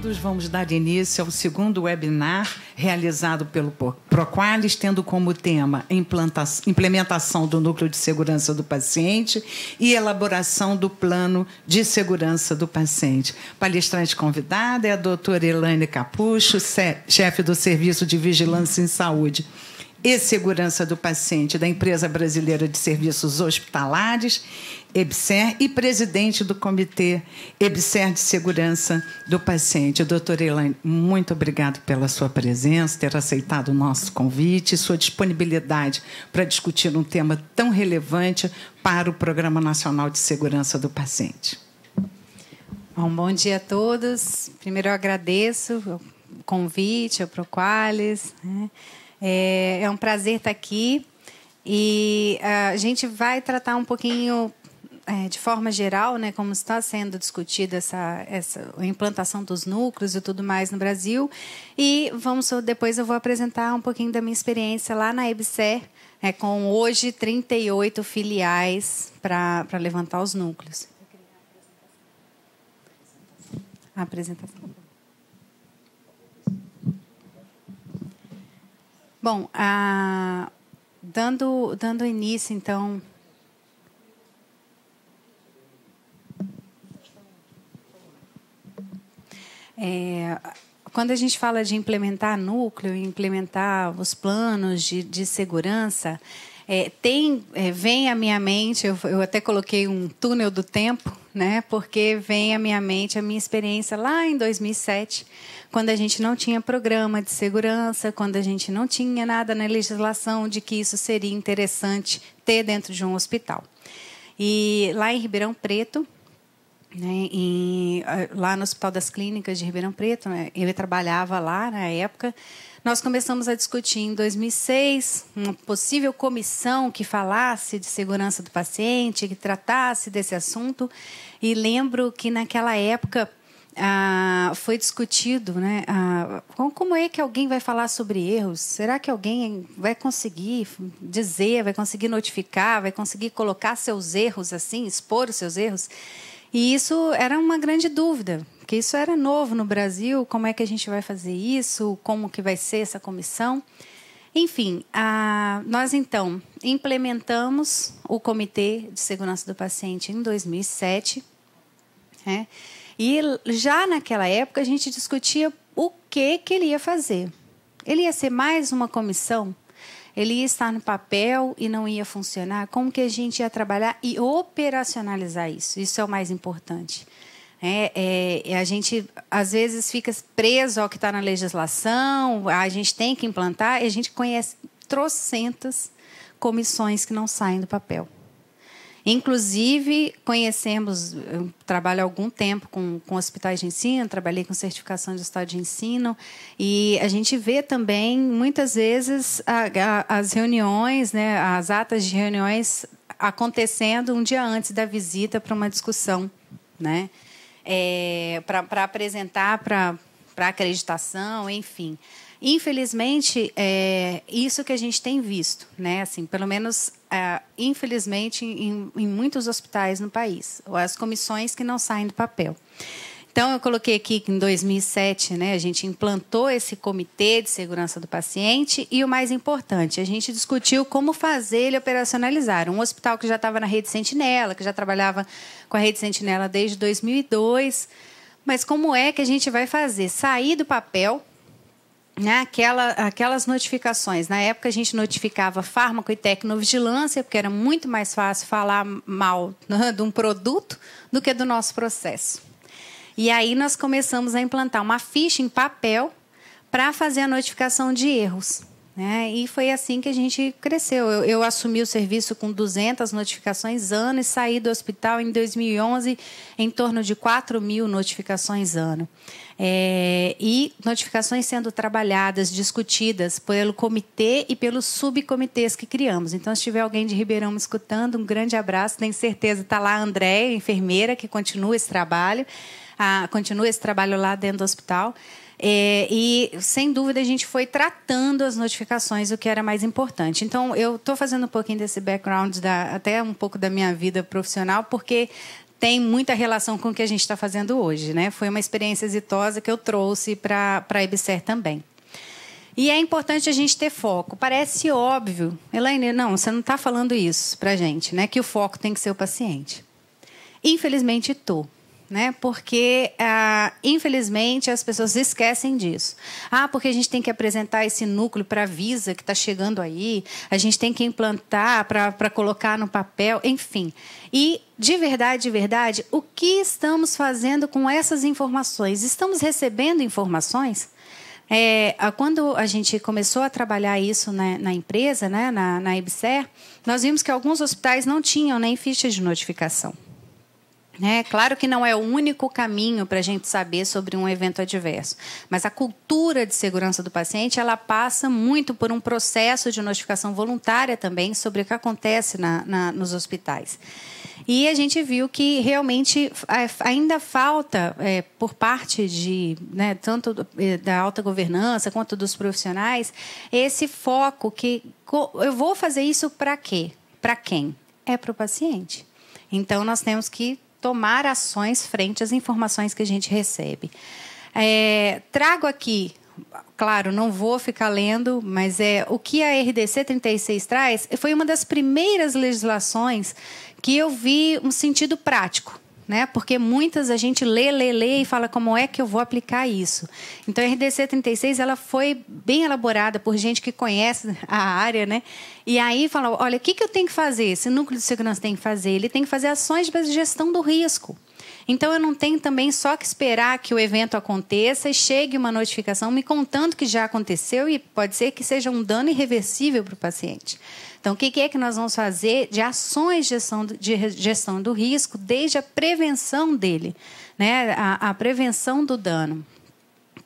todos. Vamos dar início ao segundo webinar realizado pelo Proqualis, tendo como tema implementação do núcleo de segurança do paciente e elaboração do plano de segurança do paciente. Palestrante convidada é a doutora Elaine Capucho, chefe do Serviço de Vigilância em Saúde e Segurança do Paciente da Empresa Brasileira de Serviços Hospitalares EBSER e presidente do Comitê EBSER de Segurança do Paciente. Doutora Elaine, muito obrigado pela sua presença, ter aceitado o nosso convite, sua disponibilidade para discutir um tema tão relevante para o Programa Nacional de Segurança do Paciente. Bom, bom dia a todos. Primeiro, eu agradeço o convite, o Proqualis. Né? É, é um prazer estar aqui e ah, a gente vai tratar um pouquinho é, de forma geral, né, como está sendo discutida essa, essa a implantação dos núcleos e tudo mais no Brasil. E vamos depois eu vou apresentar um pouquinho da minha experiência lá na EBSER, é, né, com hoje 38 filiais para levantar os núcleos. A apresentação. Bom, a, dando, dando início, então, É, quando a gente fala de implementar núcleo, implementar os planos de, de segurança, é, tem, é, vem à minha mente, eu, eu, até coloquei um túnel do tempo, né, porque vem à minha mente a minha experiência lá em 2007, quando a gente não tinha programa de segurança, quando a gente não tinha nada na legislação de que isso seria interessante ter dentro de um hospital. E lá em Ribeirão Preto, né, ah, lá no Hospital das Clínicas de Ribeirão Preto, né, ele trabalhava lá na época. Nós começamos a discutir em 2006 uma possível comissão que falasse de segurança do paciente, que tratasse desse assunto. E lembro que naquela época ah, foi discutido, né? Ah, como é que alguém vai falar sobre erros? Será que alguém vai conseguir dizer, vai conseguir notificar, vai conseguir colocar seus erros assim, expor os seus erros? E isso era uma grande dúvida, porque isso era novo no Brasil, como é que a gente vai fazer isso, como que vai ser essa comissão. Enfim, a, nós então implementamos o Comitê de Segurança do Paciente em 2007, né? e já naquela época a gente discutia o que, que ele ia fazer. Ele ia ser mais uma comissão ele ia estar no papel e não ia funcionar? Como que a gente ia trabalhar e operacionalizar isso? Isso é o mais importante. É, é, é a gente às vezes fica preso ao que está na legislação, a gente tem que implantar, e a gente conhece trocentas comissões que não saem do papel. Inclusive, conhecemos, eu trabalho há algum tempo com, com hospitais de ensino, trabalhei com certificação de estado de ensino, e a gente vê também, muitas vezes, a, a, as reuniões, né, as atas de reuniões acontecendo um dia antes da visita para uma discussão, né? É, para apresentar para acreditação, enfim. Infelizmente, é isso que a gente tem visto, né? Assim, pelo menos, é, infelizmente, em, em muitos hospitais no país, as comissões que não saem do papel. Então, eu coloquei aqui que em 2007, né, a gente implantou esse comitê de segurança do paciente e o mais importante, a gente discutiu como fazer ele operacionalizar. Um hospital que já estava na rede Sentinela, que já trabalhava com a rede Sentinela desde 2002, mas como é que a gente vai fazer sair do papel né, aquela, aquelas notificações. Na época a gente notificava fármaco e tecnovigilância, porque era muito mais fácil falar mal né, de um produto do que do nosso processo. E aí nós começamos a implantar uma ficha em papel para fazer a notificação de erros. Né? E foi assim que a gente cresceu. Eu, eu, assumi o serviço com 200 notificações ano e saí do hospital em 2011 em torno de 4 mil notificações ano. É, e notificações sendo trabalhadas, discutidas pelo comitê e pelos subcomitês que criamos. Então, se tiver alguém de Ribeirão me escutando, um grande abraço. Tenho certeza está lá a Andréia, enfermeira, que continua esse trabalho. Ah, continua esse trabalho lá dentro do hospital. É, e, sem dúvida, a gente foi tratando as notificações, o que era mais importante. Então, eu estou fazendo um pouquinho desse background, da, até um pouco da minha vida profissional, porque tem muita relação com o que a gente está fazendo hoje. Né? Foi uma experiência exitosa que eu trouxe para a EBSER também. E é importante a gente ter foco. Parece óbvio. Elaine, não, você não está falando isso para gente, né? que o foco tem que ser o paciente. Infelizmente, estou né? Porque ah, infelizmente as pessoas esquecem disso. Ah, porque a gente tem que apresentar esse núcleo para a Visa que está chegando aí, a gente tem que implantar para colocar no papel, enfim. E de verdade, de verdade, o que estamos fazendo com essas informações? Estamos recebendo informações? É, quando a gente começou a trabalhar isso na, na empresa, né, na, na IBSER, nós vimos que alguns hospitais não tinham nem ficha de notificação. Né? claro que não é o único caminho para a gente saber sobre um evento adverso, mas a cultura de segurança do paciente ela passa muito por um processo de notificação voluntária também sobre o que acontece na, na nos hospitais. E a gente viu que realmente ainda falta, é, por parte de né, tanto eh, da alta governança quanto dos profissionais, esse foco que eu vou fazer isso para quê? Para quem? É para o paciente. Então nós temos que tomar ações frente às informações que a gente recebe. É, trago aqui, claro, não vou ficar lendo, mas é o que a RDC 36 traz foi uma das primeiras legislações que eu vi um sentido prático né? Porque muitas a gente lê, lê, lê e fala como é que eu vou aplicar isso. Então a RDC 36 ela foi bem elaborada por gente que conhece a área, né? E aí fala, olha, o que, que eu tenho que fazer? Esse núcleo de segurança tem que fazer, ele tem que fazer ações de gestão do risco. Então eu não tenho também só que esperar que o evento aconteça e chegue uma notificação me contando que já aconteceu e pode ser que seja um dano irreversível para o paciente. Então, o que é que nós vamos fazer de ações de gestão, de gestão do risco, desde a prevenção dele, né? a, a prevenção do dano?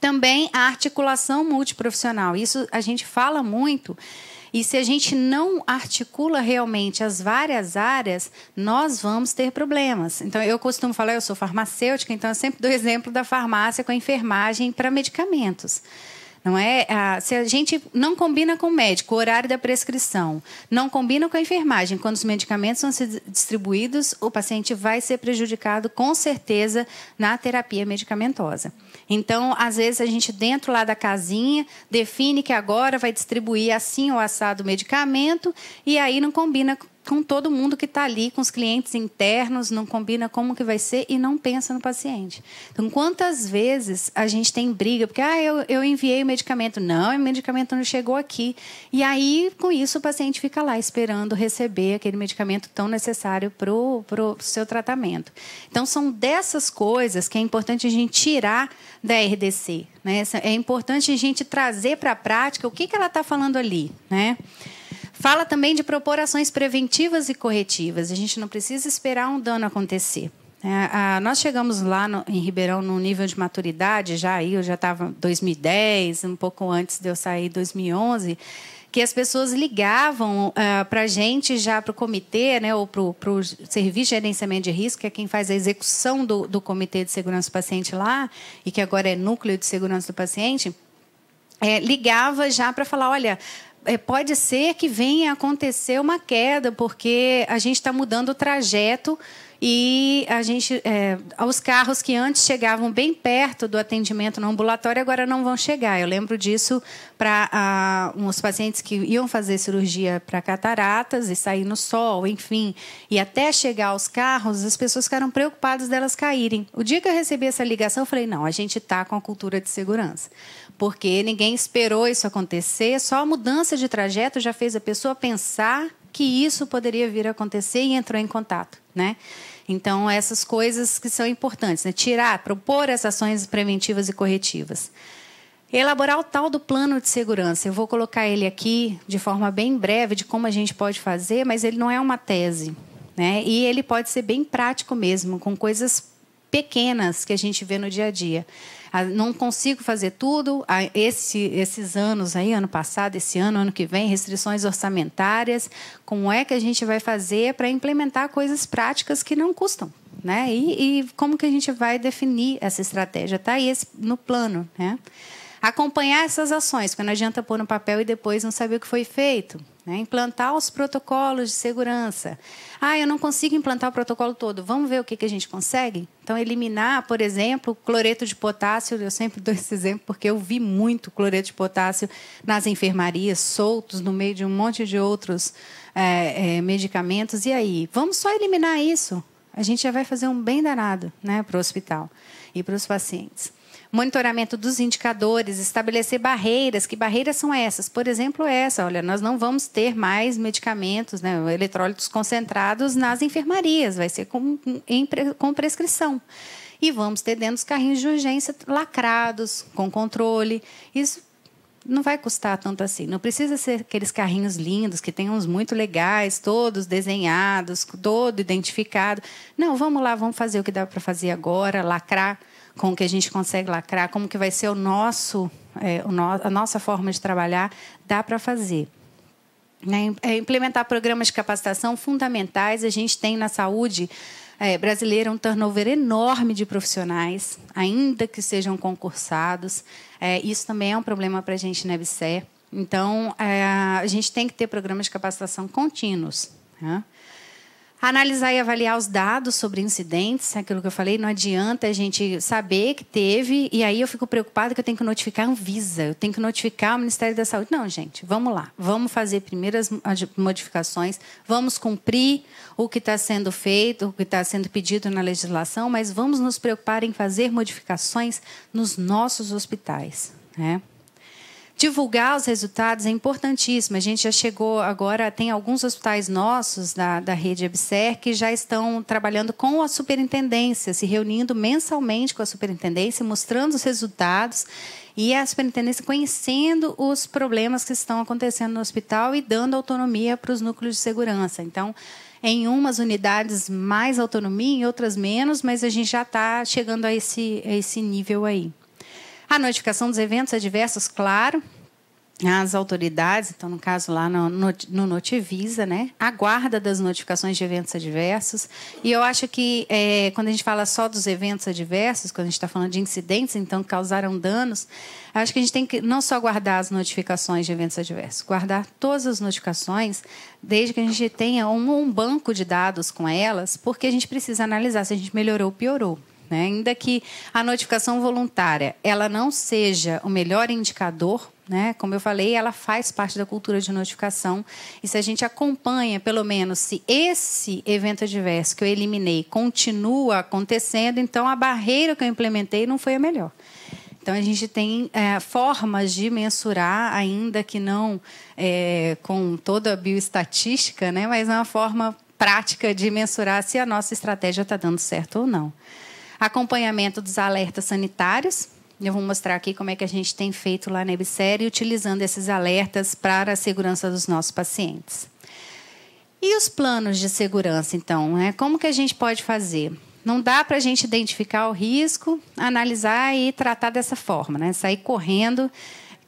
Também a articulação multiprofissional. Isso a gente fala muito. E se a gente não articula realmente as várias áreas, nós vamos ter problemas. Então, eu costumo falar, eu sou farmacêutica, então eu sempre dou exemplo da farmácia com a enfermagem para medicamentos. Não é? Ah, se a gente não combina com o médico o horário da prescrição, não combina com a enfermagem, quando os medicamentos vão ser distribuídos, o paciente vai ser prejudicado com certeza na terapia medicamentosa. Então, às vezes a gente dentro lá da casinha define que agora vai distribuir assim ou assado o medicamento e aí não combina com todo mundo que está ali, com os clientes internos, não combina como que vai ser e não pensa no paciente. Então, quantas vezes a gente tem briga, porque ah, eu, eu enviei o medicamento, não, o medicamento não chegou aqui. E aí, com isso, o paciente fica lá esperando receber aquele medicamento tão necessário para o seu tratamento. Então, são dessas coisas que é importante a gente tirar da RDC. Né? É importante a gente trazer para a prática o que, que ela está falando ali. Né? Fala também de propor ações preventivas e corretivas. A gente não precisa esperar um dano acontecer. É, a, nós chegamos lá no, em Ribeirão num nível de maturidade, já aí eu já estava 2010, um pouco antes de eu sair 2011, que as pessoas ligavam uh, eh, para a gente, já para o comitê, né, ou para o Serviço de Gerenciamento de Risco, que é quem faz a execução do, do Comitê de Segurança do Paciente lá, e que agora é Núcleo de Segurança do Paciente, é, ligava já para falar, olha, é, pode ser que venha acontecer uma queda, porque a gente está mudando o trajeto e a gente, é, os carros que antes chegavam bem perto do atendimento no ambulatório agora não vão chegar. Eu lembro disso para uh, uns pacientes que iam fazer cirurgia para cataratas e sair no sol, enfim, e até chegar aos carros, as pessoas ficaram preocupadas delas caírem. O dia que eu recebi essa ligação, eu falei: não, a gente está com a cultura de segurança, porque ninguém esperou isso acontecer. Só a mudança de trajeto já fez a pessoa pensar que isso poderia vir a acontecer e entrou em contato, né? Então, essas coisas que são importantes, né? Tirar, propor as ações preventivas e corretivas. Elaborar o tal do plano de segurança. Eu vou colocar ele aqui de forma bem breve de como a gente pode fazer, mas ele não é uma tese. Né? E ele pode ser bem prático mesmo, com coisas pequenas que a gente vê no dia a dia. Ah, não consigo fazer tudo. Ah, esse, esses anos aí, ano passado, esse ano, ano que vem, restrições orçamentárias. Como é que a gente vai fazer para implementar coisas práticas que não custam? Né? E, e como que a gente vai definir essa estratégia? Está aí esse, no plano. Né? Acompanhar essas ações, porque não adianta pôr no papel e depois não saber o que foi feito. Né? Implantar os protocolos de segurança. Ah, eu não consigo implantar o protocolo todo. Vamos ver o que, que a gente consegue? Então, eliminar, por exemplo, cloreto de potássio. Eu sempre dou esse exemplo porque eu vi muito cloreto de potássio nas enfermarias, soltos no meio de um monte de outros é, é, medicamentos. E aí? Vamos só eliminar isso? A gente já vai fazer um bem danado né, para o hospital e para os pacientes monitoramento dos indicadores, estabelecer barreiras. Que barreiras são essas? Por exemplo, essa: olha, nós não vamos ter mais medicamentos, né, eletrólitos concentrados nas enfermarias, vai ser com, em, com prescrição e vamos ter dentro os carrinhos de urgência lacrados, com controle. Isso não vai custar tanto assim. Não precisa ser aqueles carrinhos lindos, que tem uns muito legais, todos desenhados, todo identificado. Não, vamos lá, vamos fazer o que dá para fazer agora, lacrar com o que a gente consegue lacrar, como que vai ser o nosso, é, o no, a nossa forma de trabalhar, dá para fazer. Né, é, implementar programas de capacitação fundamentais. A gente tem na saúde é, brasileira um turnover enorme de profissionais, ainda que sejam concursados. É, isso também é um problema para a gente na EBSER. Então, é, a gente tem que ter programas de capacitação contínuos. Né? analisar e avaliar os dados sobre incidentes, é aquilo que eu falei, não adianta a gente saber que teve, e aí eu fico preocupada que eu tenho que notificar a Anvisa, eu tenho que notificar o Ministério da Saúde. Não, gente, vamos lá, vamos fazer primeiras modificações, vamos cumprir o que está sendo feito, o que está sendo pedido na legislação, mas vamos nos preocupar em fazer modificações nos nossos hospitais. Né? Divulgar os resultados é importantíssimo. A gente já chegou agora, tem alguns hospitais nossos da, da rede EBSER que já estão trabalhando com a superintendência, se reunindo mensalmente com a superintendência, mostrando os resultados e a superintendência conhecendo os problemas que estão acontecendo no hospital e dando autonomia para os núcleos de segurança. Então, em umas unidades mais autonomia, em outras menos, mas a gente já está chegando a esse, a esse nível aí. A notificação dos eventos adversos, é claro, as autoridades, então no caso lá no, no Notivisa, né, a guarda das notificações de eventos adversos. É e eu acho que é, quando a gente fala só dos eventos adversos, quando a gente está falando de incidentes, então que causaram danos, acho que a gente tem que não só guardar as notificações de eventos adversos, guardar todas as notificações, desde que a gente tenha um, um banco de dados com elas, porque a gente precisa analisar se a gente melhorou ou piorou. Né? Ainda que a notificação voluntária ela não seja o melhor indicador, né? como eu falei, ela faz parte da cultura de notificação. E se a gente acompanha, pelo menos, se esse evento adverso que eu eliminei continua acontecendo, então a barreira que eu implementei não foi a melhor. Então, a gente tem é, formas de mensurar, ainda que não é, com toda a bioestatística, né? mas é uma forma prática de mensurar se a nossa estratégia está dando certo ou não acompanhamento dos alertas sanitários. Eu vou mostrar aqui como é que a gente tem feito lá na Ebsérie, utilizando esses alertas para a segurança dos nossos pacientes. E os planos de segurança, então? Né? Como que a gente pode fazer? Não dá para a gente identificar o risco, analisar e tratar dessa forma, né? Sair correndo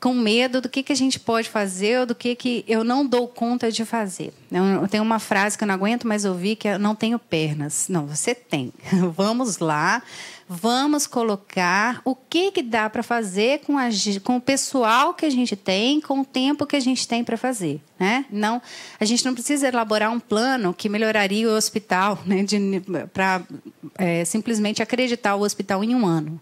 com medo do que, que a gente pode fazer ou do que, que eu não dou conta de fazer. Eu tenho uma frase que eu não aguento mais ouvir, que é não tenho pernas. Não, você tem. Vamos lá, vamos colocar o que, que dá para fazer com, a, com o pessoal que a gente tem, com o tempo que a gente tem para fazer. Né? Não, a gente não precisa elaborar um plano que melhoraria o hospital né, para é, simplesmente acreditar o hospital em um ano.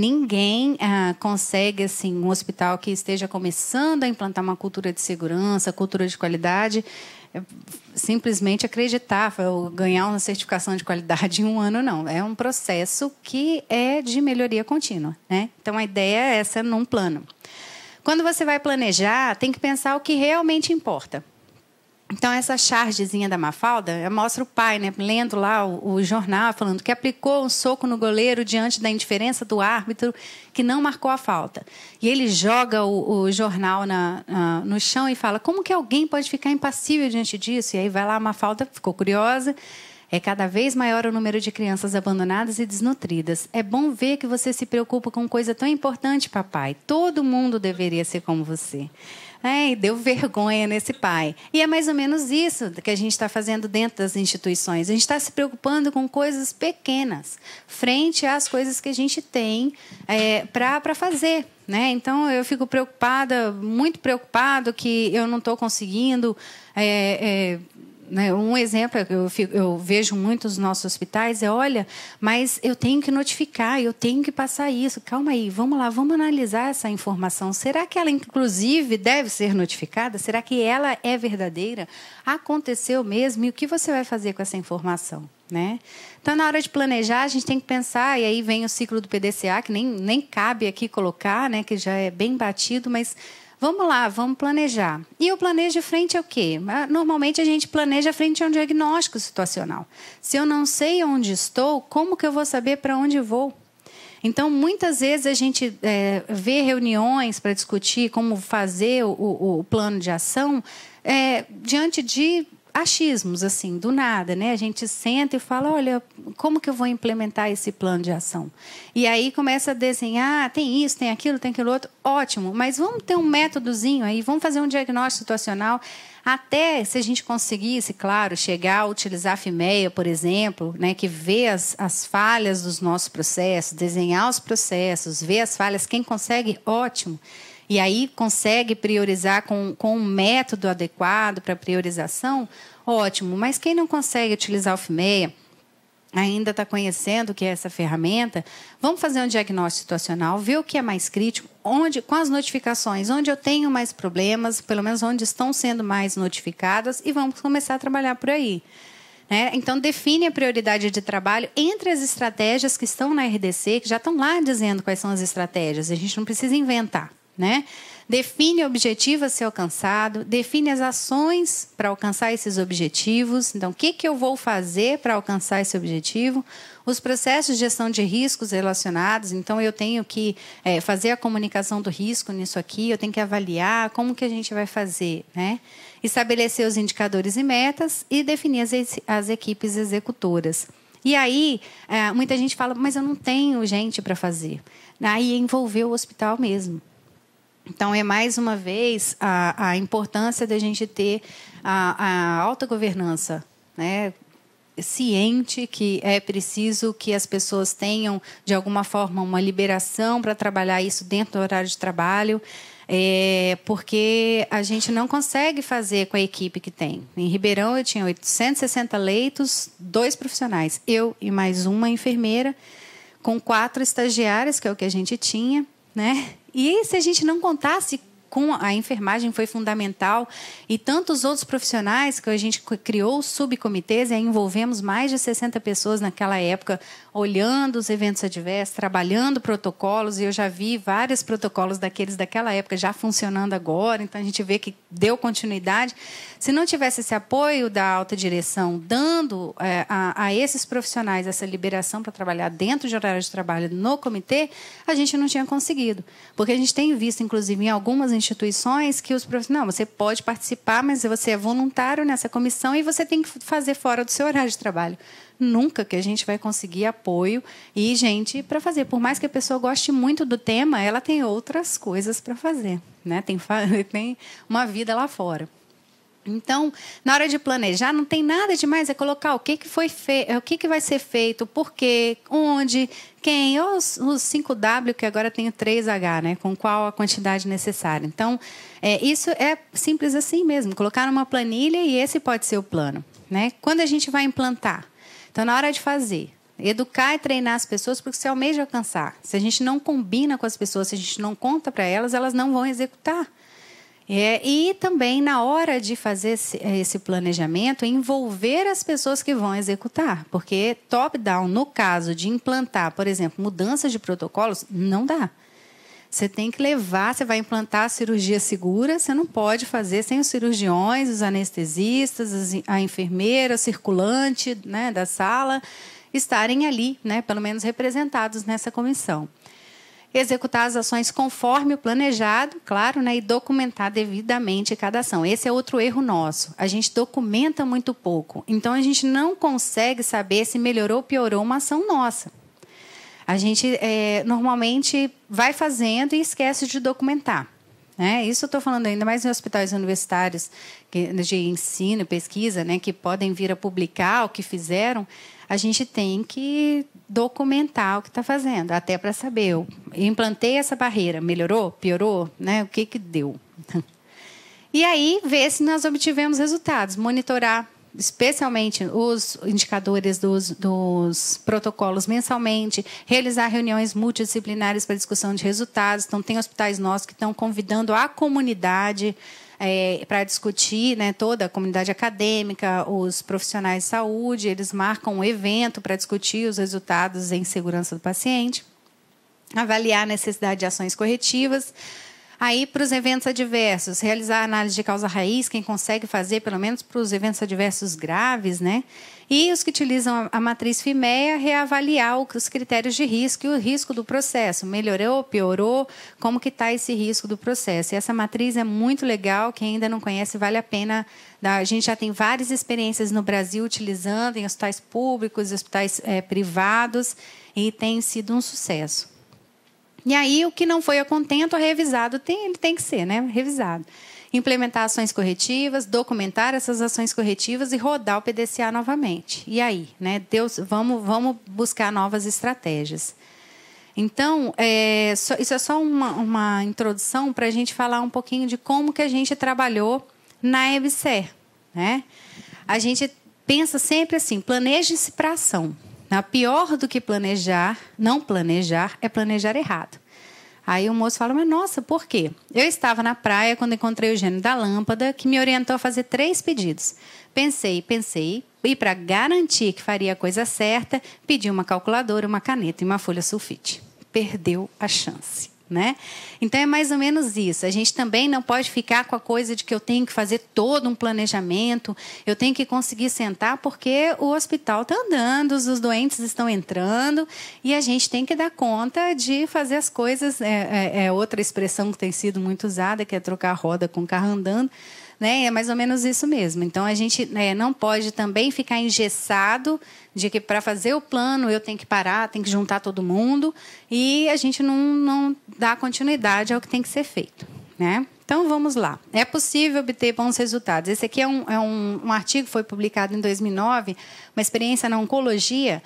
Ninguém ah, consegue assim um hospital que esteja começando a implantar uma cultura de segurança, cultura de qualidade, é, simplesmente acreditar, ganhar uma certificação de qualidade em um ano, não. É um processo que é de melhoria contínua. Né? Então, a ideia é essa num plano. Quando você vai planejar, tem que pensar o que realmente importa. Então, essa chargezinha da Mafalda mostra o pai, né, lendo lá o, o, jornal, falando que aplicou um soco no goleiro diante da indiferença do árbitro que não marcou a falta. E ele joga o, o jornal na, na, no chão e fala: como que alguém pode ficar impassível diante disso? E aí vai lá a Mafalda, ficou curiosa. É cada vez maior o número de crianças abandonadas e desnutridas. É bom ver que você se preocupa com coisa tão importante, papai. Todo mundo deveria ser como você. Ai, é, deu vergonha nesse pai. E é mais ou menos isso que a gente está fazendo dentro das instituições. A gente está se preocupando com coisas pequenas, frente às coisas que a gente tem é, para fazer. Né? Então eu fico preocupada, muito preocupada que eu não estou conseguindo é, é, né, um exemplo é que eu, eu, vejo muito nos nossos hospitais é: olha, mas eu tenho que notificar, eu tenho que passar isso. Calma aí, vamos lá, vamos analisar essa informação. Será que ela, inclusive, deve ser notificada? Será que ela é verdadeira? Aconteceu mesmo? E o que você vai fazer com essa informação? Né? Então, na hora de planejar, a gente tem que pensar, e aí vem o ciclo do PDCA, que nem, nem cabe aqui colocar, né, que já é bem batido, mas Vamos lá, vamos planejar. E eu planejo frente ao é quê? Ah, normalmente a gente planeja frente a um diagnóstico situacional. Se eu não sei onde estou, como que eu vou saber para onde vou? Então, muitas vezes a gente é, vê reuniões para discutir como fazer o, o, plano de ação é, diante de achismos, assim, do nada, né? A gente senta e fala, olha, como que eu vou implementar esse plano de ação? E aí começa a desenhar, ah, tem isso, tem aquilo, tem aquilo outro, ótimo, mas vamos ter um métodozinho aí, vamos fazer um diagnóstico situacional, até se a gente conseguisse, claro, chegar a utilizar a FIMEA, por exemplo, né, que vê as, as falhas dos nossos processos, desenhar os processos, ver as falhas, quem consegue, ótimo e aí consegue priorizar com, com um método adequado para priorização, ótimo. Mas quem não consegue utilizar o FIMEIA, ainda está conhecendo o que é essa ferramenta, vamos fazer um diagnóstico situacional, ver o que é mais crítico, onde, com as notificações, onde eu tenho mais problemas, pelo menos onde estão sendo mais notificadas, e vamos começar a trabalhar por aí. Né? Então, define a prioridade de trabalho entre as estratégias que estão na RDC, que já estão lá dizendo quais são as estratégias. A gente não precisa inventar né? Define o objetivo a ser alcançado, define as ações para alcançar esses objetivos. Então, o que, que eu vou fazer para alcançar esse objetivo? Os processos de gestão de riscos relacionados. Então, eu tenho que é, fazer a comunicação do risco nisso aqui, eu tenho que avaliar como que a gente vai fazer, né? Estabelecer os indicadores e metas e definir as, as equipes executoras. E aí, é, muita gente fala, mas eu não tenho gente para fazer. Aí envolveu o hospital mesmo. Então, é mais uma vez a, a importância da gente ter a, a alta governança, né? ciente que é preciso que as pessoas tenham, de alguma forma, uma liberação para trabalhar isso dentro do horário de trabalho, é, porque a gente não consegue fazer com a equipe que tem. Em Ribeirão, eu tinha 860 leitos, dois profissionais, eu e mais uma enfermeira, com quatro estagiárias, que é o que a gente tinha né? E se a gente não contasse com a enfermagem foi fundamental e tantos outros profissionais que a gente criou subcomitês e envolvemos mais de 60 pessoas naquela época olhando os eventos adversos, trabalhando protocolos, e eu já vi vários protocolos daqueles daquela época já funcionando agora, então a gente vê que deu continuidade. Se não tivesse esse apoio da alta direção, dando é, a, a, esses profissionais essa liberação para trabalhar dentro de horário de trabalho no comitê, a gente não tinha conseguido. Porque a gente tem visto, inclusive, em algumas instituições que os profissionais, não, você pode participar, mas você é voluntário nessa comissão e você tem que fazer fora do seu horário de trabalho nunca que a gente vai conseguir apoio e gente para fazer. Por mais que a pessoa goste muito do tema, ela tem outras coisas para fazer, né? Tem, tem uma vida lá fora. Então, na hora de planejar, não tem nada de mais é colocar o que, que foi feito, é, o que, que vai ser feito, por quê, onde, quem, é os, os 5W, que agora tem o 3H, né? Com qual a quantidade necessária. Então, é, isso é simples assim mesmo, colocar numa planilha e esse pode ser o plano. Né? Quando a gente vai implantar? Então, na hora de fazer, educar e treinar as pessoas porque você almeja alcançar. Se a gente não combina com as pessoas, se a gente não conta para elas, elas não vão executar. É, e também, na hora de fazer esse, é, esse planejamento, envolver as pessoas que vão executar. Porque top-down, no caso de implantar, por exemplo, mudanças de protocolos, não dá. Você tem que levar, você vai implantar a cirurgia segura, você não pode fazer sem os cirurgiões, os anestesistas, a enfermeira, o circulante né, da sala, estarem ali, né, pelo menos representados nessa comissão. Executar as ações conforme o planejado, claro, né, e documentar devidamente cada ação. Esse é outro erro nosso. A gente documenta muito pouco. Então, a gente não consegue saber se melhorou ou piorou uma ação nossa. A gente é, normalmente vai fazendo e esquece de documentar. Né? Isso eu estou falando ainda mais em hospitais universitários de ensino, pesquisa, né, que podem vir a publicar o que fizeram. A gente tem que documentar o que está fazendo, até para saber. Eu implantei essa barreira, melhorou, piorou, né? O que que deu? E aí ver se nós obtivemos resultados, monitorar especialmente os indicadores dos, dos, protocolos mensalmente, realizar reuniões multidisciplinares para discussão de resultados. Então, tem hospitais nossos que estão convidando a comunidade é, para discutir, né, toda a comunidade acadêmica, os profissionais de saúde, eles marcam um evento para discutir os resultados em segurança do paciente, avaliar a necessidade de ações corretivas Aí, para os eventos adversos, realizar análise de causa raiz, quem consegue fazer, pelo menos para os eventos adversos graves, né? E os que utilizam a matriz FIMEA, reavaliar os critérios de risco e o risco do processo. Melhorou, piorou, como que está esse risco do processo. E essa matriz é muito legal, quem ainda não conhece, vale a pena. A gente já tem várias experiências no Brasil utilizando em hospitais públicos, hospitais é, privados, e tem sido um sucesso. E aí, o que não foi a contento, é revisado, tem, ele tem que ser né? revisado. Implementar ações corretivas, documentar essas ações corretivas e rodar o PDCA novamente. E aí, né? Deus, vamos, vamos buscar novas estratégias. Então, é, só, isso é só uma, uma introdução para a gente falar um pouquinho de como que a gente trabalhou na EBSER. Né? A gente pensa sempre assim, planeje-se para ação. Na pior do que planejar, não planejar é planejar errado. Aí o moço fala, mas nossa, por quê? Eu estava na praia quando encontrei o gênio da lâmpada, que me orientou a fazer três pedidos. Pensei, pensei, e para garantir que faria a coisa certa, pedi uma calculadora, uma caneta e uma folha sulfite. Perdeu a chance. Né? Então é mais ou menos isso. A gente também não pode ficar com a coisa de que eu tenho que fazer todo um planejamento, eu tenho que conseguir sentar porque o hospital está andando, os doentes estão entrando e a gente tem que dar conta de fazer as coisas. É, é, é outra expressão que tem sido muito usada, que é trocar roda com o carro andando né? É mais ou menos isso mesmo. Então a gente né, não pode também ficar engessado de que para fazer o plano eu tenho que parar, tenho que juntar todo mundo e a gente não, não dá continuidade ao que tem que ser feito, né? Então vamos lá. É possível obter bons resultados. Esse aqui é um, é um, um artigo que foi publicado em 2009, uma experiência na oncologia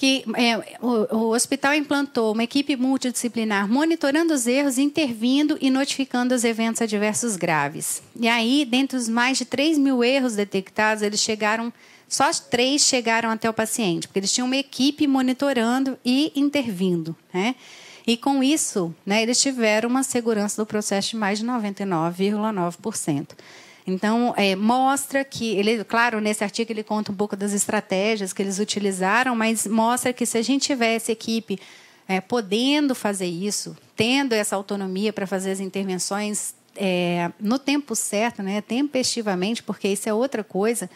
que é, o, o, hospital implantou uma equipe multidisciplinar monitorando os erros, intervindo e notificando os eventos adversos graves. E aí, dentre os mais de 3 mil erros detectados, eles chegaram, só três chegaram até o paciente, porque eles tinham uma equipe monitorando e intervindo, né? E com isso, né, eles tiveram uma segurança do processo de mais de 99,9%. Então, é, mostra que, ele, claro, nesse artigo ele conta um pouco das estratégias que eles utilizaram, mas mostra que se a gente tivesse equipe é, podendo fazer isso, tendo essa autonomia para fazer as intervenções é, no tempo certo, né, tempestivamente, porque isso é outra coisa.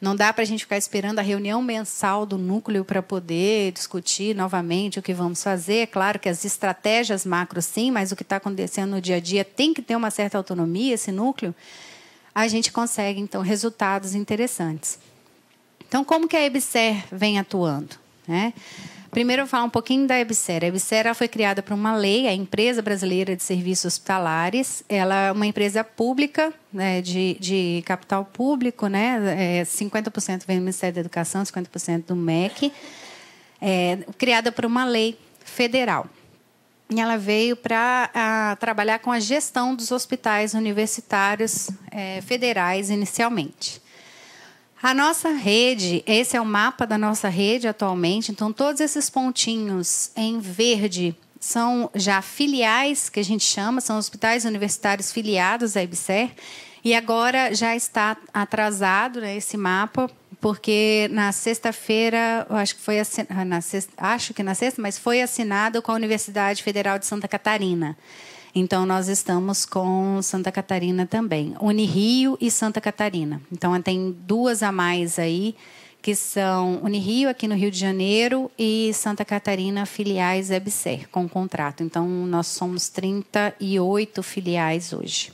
Não dá para a gente ficar esperando a reunião mensal do núcleo para poder discutir novamente o que vamos fazer. É claro que as estratégias macro, sim, mas o que está acontecendo no dia a dia tem que ter uma certa autonomia, esse núcleo a gente consegue então resultados interessantes. Então, como que a EBSER vem atuando? Né? Primeiro, eu vou falar um pouquinho da EBSER. A EBSER foi criada por uma lei, a Empresa Brasileira de Serviços Hospitalares. Ela é uma empresa pública, né, de, de, capital público, né, é, 50% vem do Ministério da Educação, 50% do MEC, é, criada por uma lei federal. E ela veio para trabalhar com a gestão dos hospitais universitários é, federais inicialmente. A nossa rede, esse é o mapa da nossa rede atualmente, então todos esses pontinhos em verde são já filiais que a gente chama, são hospitais universitários filiados à IBSER, e agora já está atrasado né, esse mapa porque na sexta-feira, acho que foi ah, na sexta, acho que na sexta, mas foi assinado com a Universidade Federal de Santa Catarina. Então nós estamos com Santa Catarina também, Unirio e Santa Catarina. Então tem duas a mais aí que são Unirio aqui no Rio de Janeiro e Santa Catarina filiais EBSER com contrato. Então nós somos 38 filiais hoje.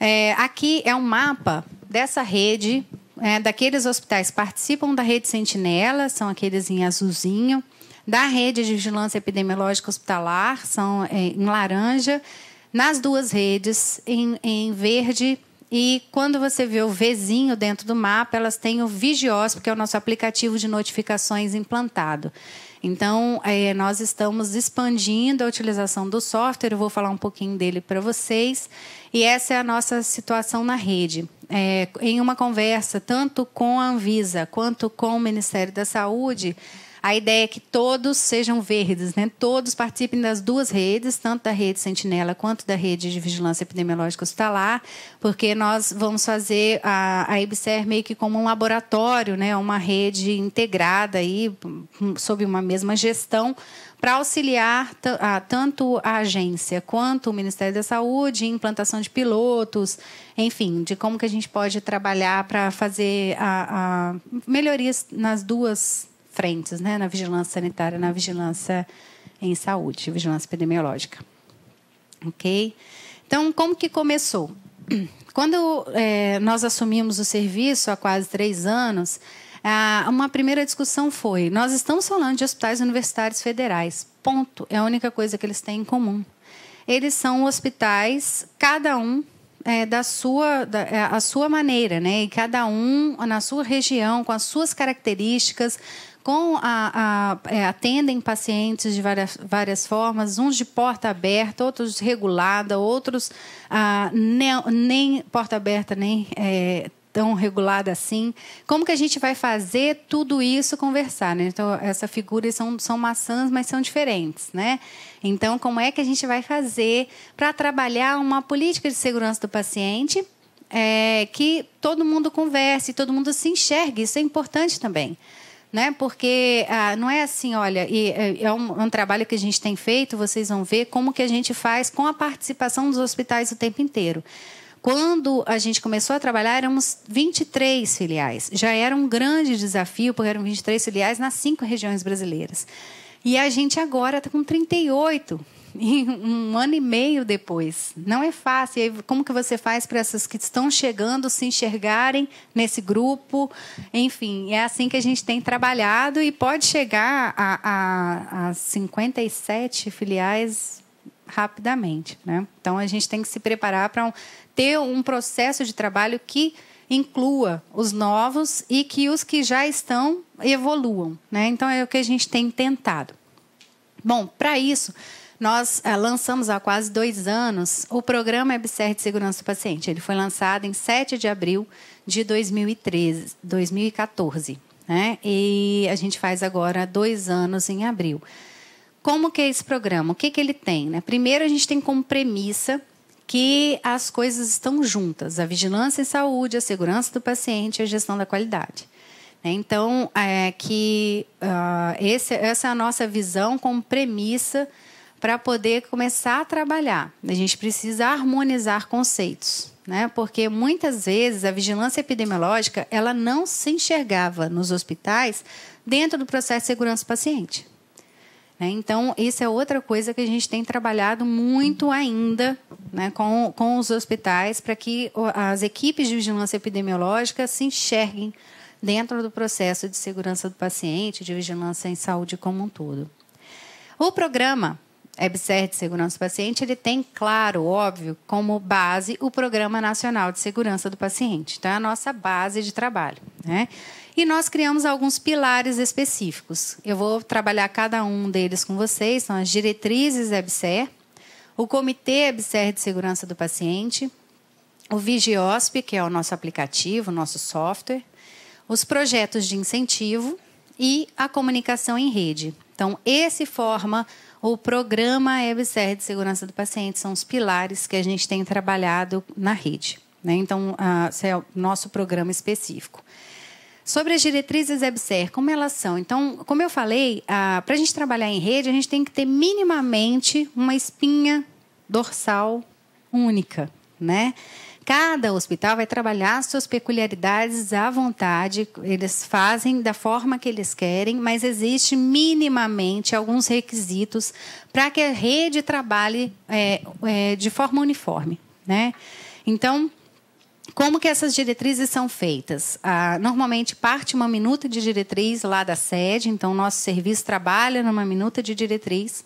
É, aqui é um mapa dessa rede é, daqueles hospitais participam da rede Sentinela, são aqueles em azulzinho, da rede de vigilância epidemiológica hospitalar, são é, em laranja, nas duas redes, em, em verde e quando você vê o vizinho dentro do mapa, elas têm o Vigiosp, que é o nosso aplicativo de notificações implantado. Então, é, nós estamos expandindo a utilização do software, eu vou falar um pouquinho dele para vocês. E essa é a nossa situação na rede. É, em uma conversa, tanto com a Anvisa quanto com o Ministério da Saúde, a ideia é que todos sejam verdes, né? todos participem das duas redes, tanto da rede Sentinela quanto da rede de vigilância epidemiológica hospitalar, porque nós vamos fazer a, a IBSER meio que como um laboratório, né? uma rede integrada aí, sob uma mesma gestão, para auxiliar a, tanto a agência quanto o Ministério da Saúde em implantação de pilotos, enfim, de como que a gente pode trabalhar para fazer a, a melhorias nas duas frentes, né? na vigilância sanitária, na vigilância em saúde, vigilância epidemiológica. Ok? Então, como que começou? Quando é, nós assumimos o serviço há quase três anos, a, uma primeira discussão foi: nós estamos falando de hospitais universitários federais. Ponto. É a única coisa que eles têm em comum. Eles são hospitais, cada um é, da sua da, eh, a sua maneira, né? E cada um na sua região, com as suas características, com a, a é, atendem pacientes de várias, várias formas, uns de porta aberta, outros regulada, outros ah, nem, nem, porta aberta, nem é, tão regulada assim. Como que a gente vai fazer tudo isso conversar? Né? Então, essa figura são, são maçãs, mas são diferentes, né? Então, como é que a gente vai fazer para trabalhar uma política de segurança do paciente é, que todo mundo converse, todo mundo se enxergue? Isso é importante também né? Porque ah, não é assim, olha, e, é, é um, é um, trabalho que a gente tem feito, vocês vão ver como que a gente faz com a participação dos hospitais o tempo inteiro. Quando a gente começou a trabalhar, éramos 23 filiais. Já era um grande desafio, porque eram 23 filiais nas cinco regiões brasileiras. E a gente agora está com 38 um ano e meio depois. Não é fácil. Aí, como que você faz para essas que estão chegando se enxergarem nesse grupo? Enfim, é assim que a gente tem trabalhado e pode chegar a, a, a 57 filiais rapidamente. Né? Então, a gente tem que se preparar para um, ter um processo de trabalho que inclua os novos e que os que já estão evoluam. Né? Então, é o que a gente tem tentado. Bom, para isso, nós eh, lançamos há quase dois anos o programa EBSER de Segurança do Paciente. Ele foi lançado em 7 de abril de 2013, 2014. Né? E a gente faz agora dois anos em abril. Como que é esse programa? O que, que ele tem? Né? Primeiro, a gente tem como premissa que as coisas estão juntas: a vigilância em saúde, a segurança do paciente e a gestão da qualidade. Né? Então, é que uh, esse, essa é a nossa visão como premissa para poder começar a trabalhar. A gente precisa harmonizar conceitos, né? Porque muitas vezes a vigilância epidemiológica ela não se enxergava nos hospitais dentro do processo de segurança do paciente. Né? Então, isso é outra coisa que a gente tem trabalhado muito ainda né, com, com os hospitais, para que as equipes de vigilância epidemiológica se enxerguem dentro do processo de segurança do paciente, de vigilância em saúde como um todo. O programa EBSER de Segurança do Paciente, ele tem, claro, óbvio, como base o Programa Nacional de Segurança do Paciente. Então, é a nossa base de trabalho. Né? E nós criamos alguns pilares específicos. Eu vou trabalhar cada um deles com vocês, são as diretrizes EBSER, o Comitê EBSER de Segurança do Paciente, o Vigiosp, que é o nosso aplicativo, o nosso software, os projetos de incentivo e a comunicação em rede. Então, esse forma o programa EBSER de segurança do paciente são os pilares que a gente tem trabalhado na rede. Né? Então, esse é o nosso programa específico. Sobre as diretrizes EBSER, como elas são? Então, como eu falei, para a gente trabalhar em rede, a gente tem que ter minimamente uma espinha dorsal única, né? Cada hospital vai trabalhar suas peculiaridades à vontade, eles fazem da forma que eles querem, mas existe minimamente alguns requisitos para que a rede trabalhe é, é, de forma uniforme. Né? Então, como que essas diretrizes são feitas? Ah, normalmente parte uma minuta de diretriz lá da sede, então nosso serviço trabalha numa minuta de diretriz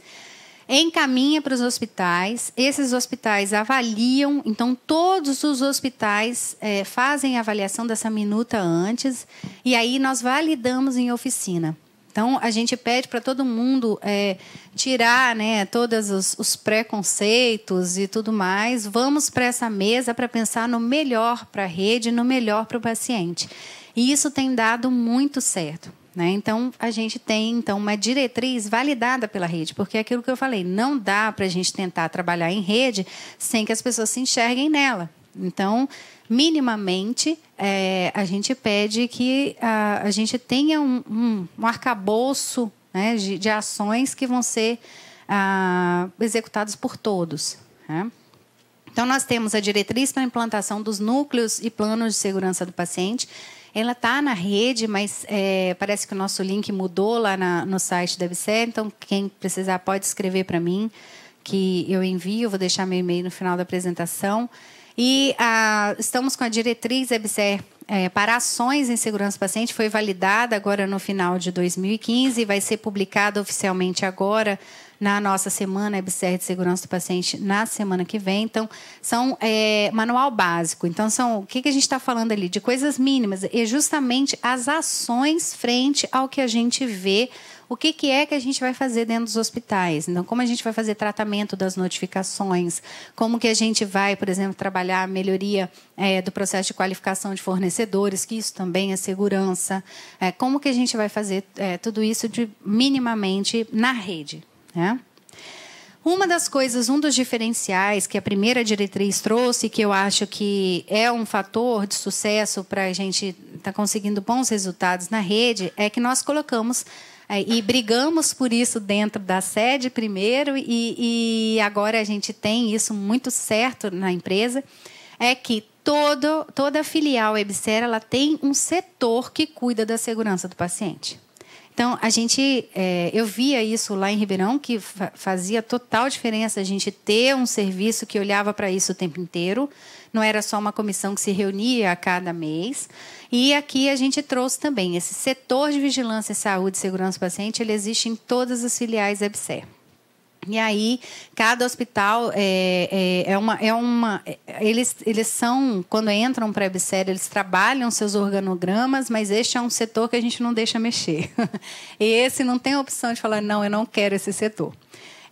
encaminha para os hospitais, esses hospitais avaliam, então todos os hospitais é, fazem a avaliação dessa minuta antes, e aí nós validamos em oficina. Então, a gente pede para todo mundo é, tirar né, todos os, os, preconceitos e tudo mais. Vamos para essa mesa para pensar no melhor para a rede, no melhor para o paciente. E isso tem dado muito certo. Né? Então, a gente tem então uma diretriz validada pela rede, porque é aquilo que eu falei, não dá para a gente tentar trabalhar em rede sem que as pessoas se enxerguem nela. Então, minimamente, é, a gente pede que a, a gente tenha um, um, um arcabouço né, de, de, ações que vão ser ah, executadas por todos. Né? Então, nós temos a diretriz para a implantação dos núcleos e planos de segurança do paciente, ela está na rede, mas é, parece que o nosso link mudou lá na, no site da BC, então quem precisar pode escrever para mim, que eu envio, vou deixar meu e-mail no final da apresentação. E a, estamos com a diretriz EBSER é, para ações em segurança do paciente, foi validada agora no final de 2015, e vai ser publicada oficialmente agora na nossa semana EBSER é de Segurança do Paciente na semana que vem. Então, são é, manual básico. Então, são o que, que a gente está falando ali? De coisas mínimas e justamente as ações frente ao que a gente vê o que, que, é que a gente vai fazer dentro dos hospitais. Então, como a gente vai fazer tratamento das notificações, como que a gente vai, por exemplo, trabalhar a melhoria é, do processo de qualificação de fornecedores, que isso também é segurança. É, como que a gente vai fazer é, tudo isso de, minimamente na rede, né? Uma das coisas, um dos diferenciais que a primeira diretriz trouxe, que eu acho que é um fator de sucesso para a gente estar tá conseguindo bons resultados na rede, é que nós colocamos é, e brigamos por isso dentro da sede primeiro, e, e agora a gente tem isso muito certo na empresa, é que todo, toda filial Ebser ela tem um setor que cuida da segurança do paciente. Então, a gente, é, eu via isso lá em Ribeirão, que fazia total diferença a gente ter um serviço que olhava para isso o tempo inteiro. Não era só uma comissão que se reunia a cada mês. E aqui a gente trouxe também esse setor de vigilância, saúde e segurança do paciente, ele existe em todas as filiais EBSER. E aí, cada hospital é, é, é, uma. É uma eles, eles são, quando entram para a Ebsério, eles trabalham seus organogramas, mas este é um setor que a gente não deixa mexer. esse não tem a opção de falar, não, eu não quero esse setor.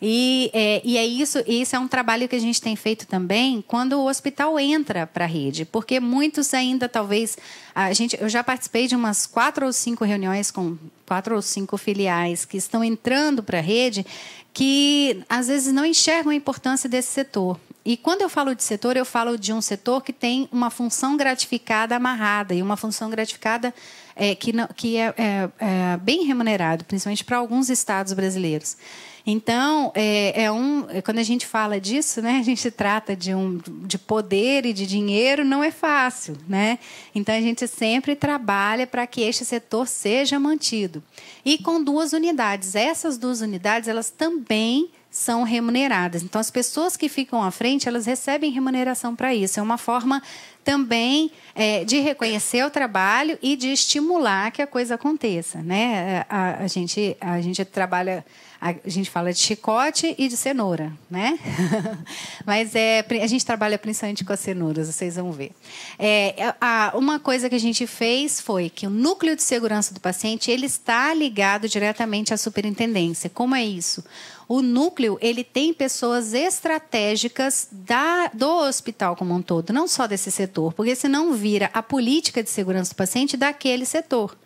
E é, e é isso, isso é um trabalho que a gente tem feito também quando o hospital entra para a rede, porque muitos ainda talvez a gente, eu já participei de umas quatro ou cinco reuniões com quatro ou cinco filiais que estão entrando para a rede que às vezes não enxergam a importância desse setor. E quando eu falo de setor, eu falo de um setor que tem uma função gratificada amarrada e uma função gratificada é, que, não, que é, é, é bem remunerado, principalmente para alguns estados brasileiros. Então, é, é um, quando a gente fala disso, né, a gente trata de, um, de poder e de dinheiro, não é fácil. Né? Então, a gente sempre trabalha para que este setor seja mantido. E com duas unidades. Essas duas unidades, elas também são remuneradas. Então, as pessoas que ficam à frente, elas recebem remuneração para isso. É uma forma também é, de reconhecer o trabalho e de estimular que a coisa aconteça. Né? É, a, a gente, a gente trabalha a gente fala de chicote e de cenoura, né? Mas é, a gente trabalha principalmente com as cenouras, vocês vão ver. É, a, uma coisa que a gente fez foi que o núcleo de segurança do paciente ele está ligado diretamente à superintendência. Como é isso? o núcleo ele tem pessoas estratégicas da, do hospital como um todo, não só desse setor, porque senão vira a política de segurança do paciente daquele setor.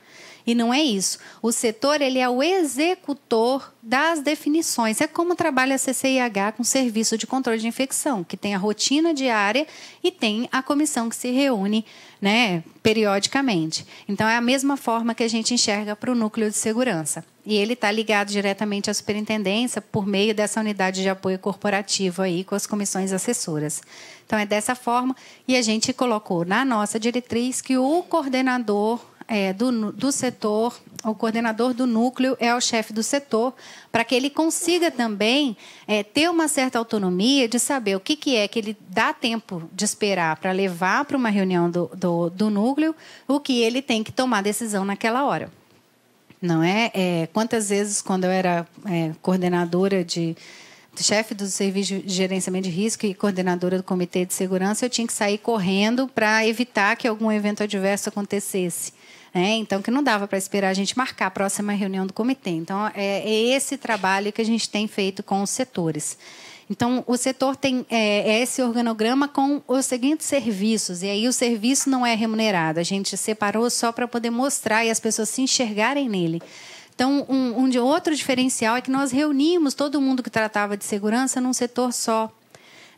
E não é isso. O setor ele é o executor das definições. É como trabalha a CCIH com o Serviço de Controle de Infecção, que tem a rotina diária e tem a comissão que se reúne né, periodicamente. Então, é a mesma forma que a gente enxerga para o núcleo de segurança. E ele está ligado diretamente à superintendência por meio dessa unidade de apoio corporativo aí com as comissões assessoras. Então, é dessa forma. E a gente colocou na nossa diretriz que o coordenador é, do, do setor, o coordenador do núcleo é o chefe do setor, para que ele consiga também é, ter uma certa autonomia de saber o que, que é que ele dá tempo de esperar para levar para uma reunião do, do, do núcleo, o que ele tem que tomar decisão naquela hora não é? é? quantas vezes, quando eu era é, coordenadora de, de chefe do serviço de gerenciamento de risco e coordenadora do comitê de segurança, eu tinha que sair correndo para evitar que algum evento adverso acontecesse. Né? Então, que não dava para esperar a gente marcar a próxima reunião do comitê. Então, é, é esse trabalho que a gente tem feito com os setores. Então, o setor tem é, é esse organograma com os seguintes serviços, e aí o serviço não é remunerado, a gente separou só para poder mostrar e as pessoas se enxergarem nele. Então, um, um outro diferencial é que nós reunimos todo mundo que tratava de segurança num setor só.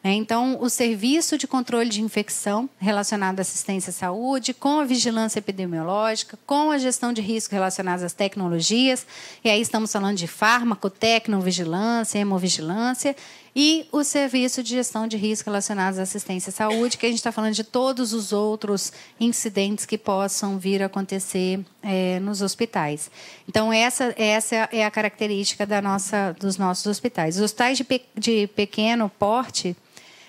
Né? Então, o serviço de controle de infecção relacionado à assistência à saúde, com a vigilância epidemiológica, com a gestão de risco relacionados às tecnologias, e aí estamos falando de fármaco, tecnovigilância, hemovigilância, e o serviço de gestão de risco relacionados à assistência à saúde, que a gente está falando de todos os outros incidentes que possam vir a acontecer é, nos hospitais. Então, essa, essa é a característica da nossa, dos nossos hospitais. Os hospitais de, pe de pequeno porte,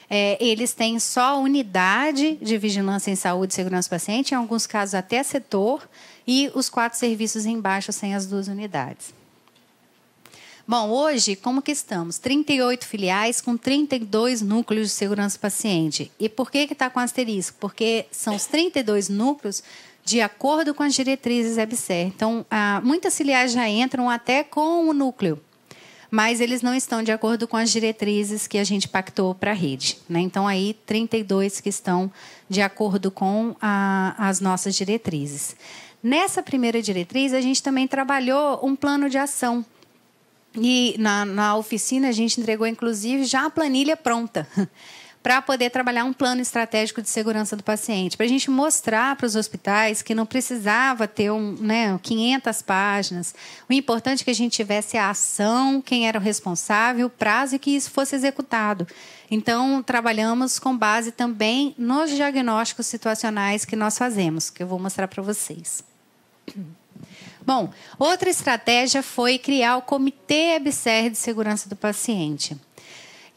é, eles têm só unidade de vigilância em saúde e segurança do paciente, em alguns casos até setor, e os quatro serviços embaixo sem as duas unidades. Bom, hoje, como que estamos? 38 filiais com 32 núcleos de segurança paciente. E por que está com asterisco? Porque são os 32 núcleos de acordo com as diretrizes EBSER. Então, ah, muitas filiais já entram até com o núcleo mas eles não estão de acordo com as diretrizes que a gente pactou para a rede. Né? Então, aí, 32 que estão de acordo com a, as nossas diretrizes. Nessa primeira diretriz, a gente também trabalhou um plano de ação. E na, na oficina, a gente entregou, inclusive, já a planilha pronta. para poder trabalhar um plano estratégico de segurança do paciente, para a gente mostrar para os hospitais que não precisava ter um, né, 500 páginas. O importante é que a gente tivesse a ação, quem era o responsável, o prazo e que isso fosse executado. Então, trabalhamos com base também nos diagnósticos situacionais que nós fazemos, que eu vou mostrar para vocês. Bom, outra estratégia foi criar o Comitê EBSER de Segurança do Paciente.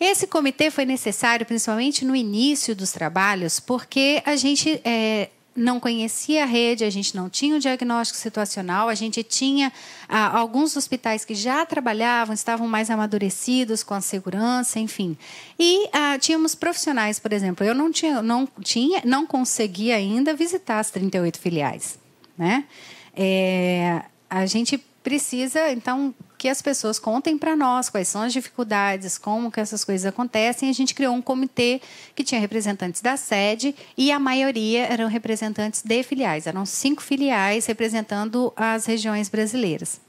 Esse comitê foi necessário principalmente no início dos trabalhos, porque a gente é, não conhecia a rede, a gente não tinha o um diagnóstico situacional, a gente tinha ah, alguns hospitais que já trabalhavam, estavam mais amadurecidos com a segurança, enfim. E ah, tínhamos profissionais, por exemplo, eu não tinha, não tinha, não conseguia ainda visitar as 38 filiais, né? É, a gente precisa, então, que as pessoas contem para nós quais são as dificuldades, como que essas coisas acontecem. A gente criou um comitê que tinha representantes da sede e a maioria eram representantes de filiais. Eram cinco filiais representando as regiões brasileiras.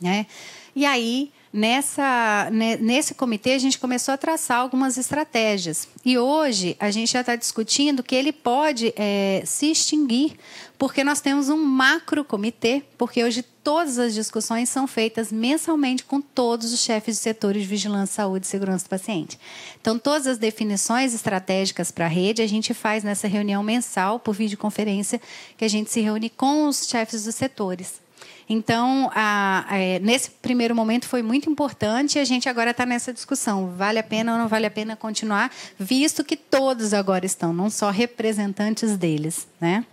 Né? E aí nessa, nesse comitê a gente começou a traçar algumas estratégias. E hoje a gente já está discutindo que ele pode é, se extinguir, porque nós temos um macro comitê, porque hoje todas as discussões são feitas mensalmente com todos os chefes de setores de vigilância, saúde e segurança do paciente. Então, todas as definições estratégicas para a rede a gente faz nessa reunião mensal por videoconferência, que a gente se reúne com os chefes dos setores. Então, a, a, é, nesse primeiro momento foi muito importante e a gente agora está nessa discussão. Vale a pena ou não vale a pena continuar, visto que todos agora estão, não só representantes deles, né?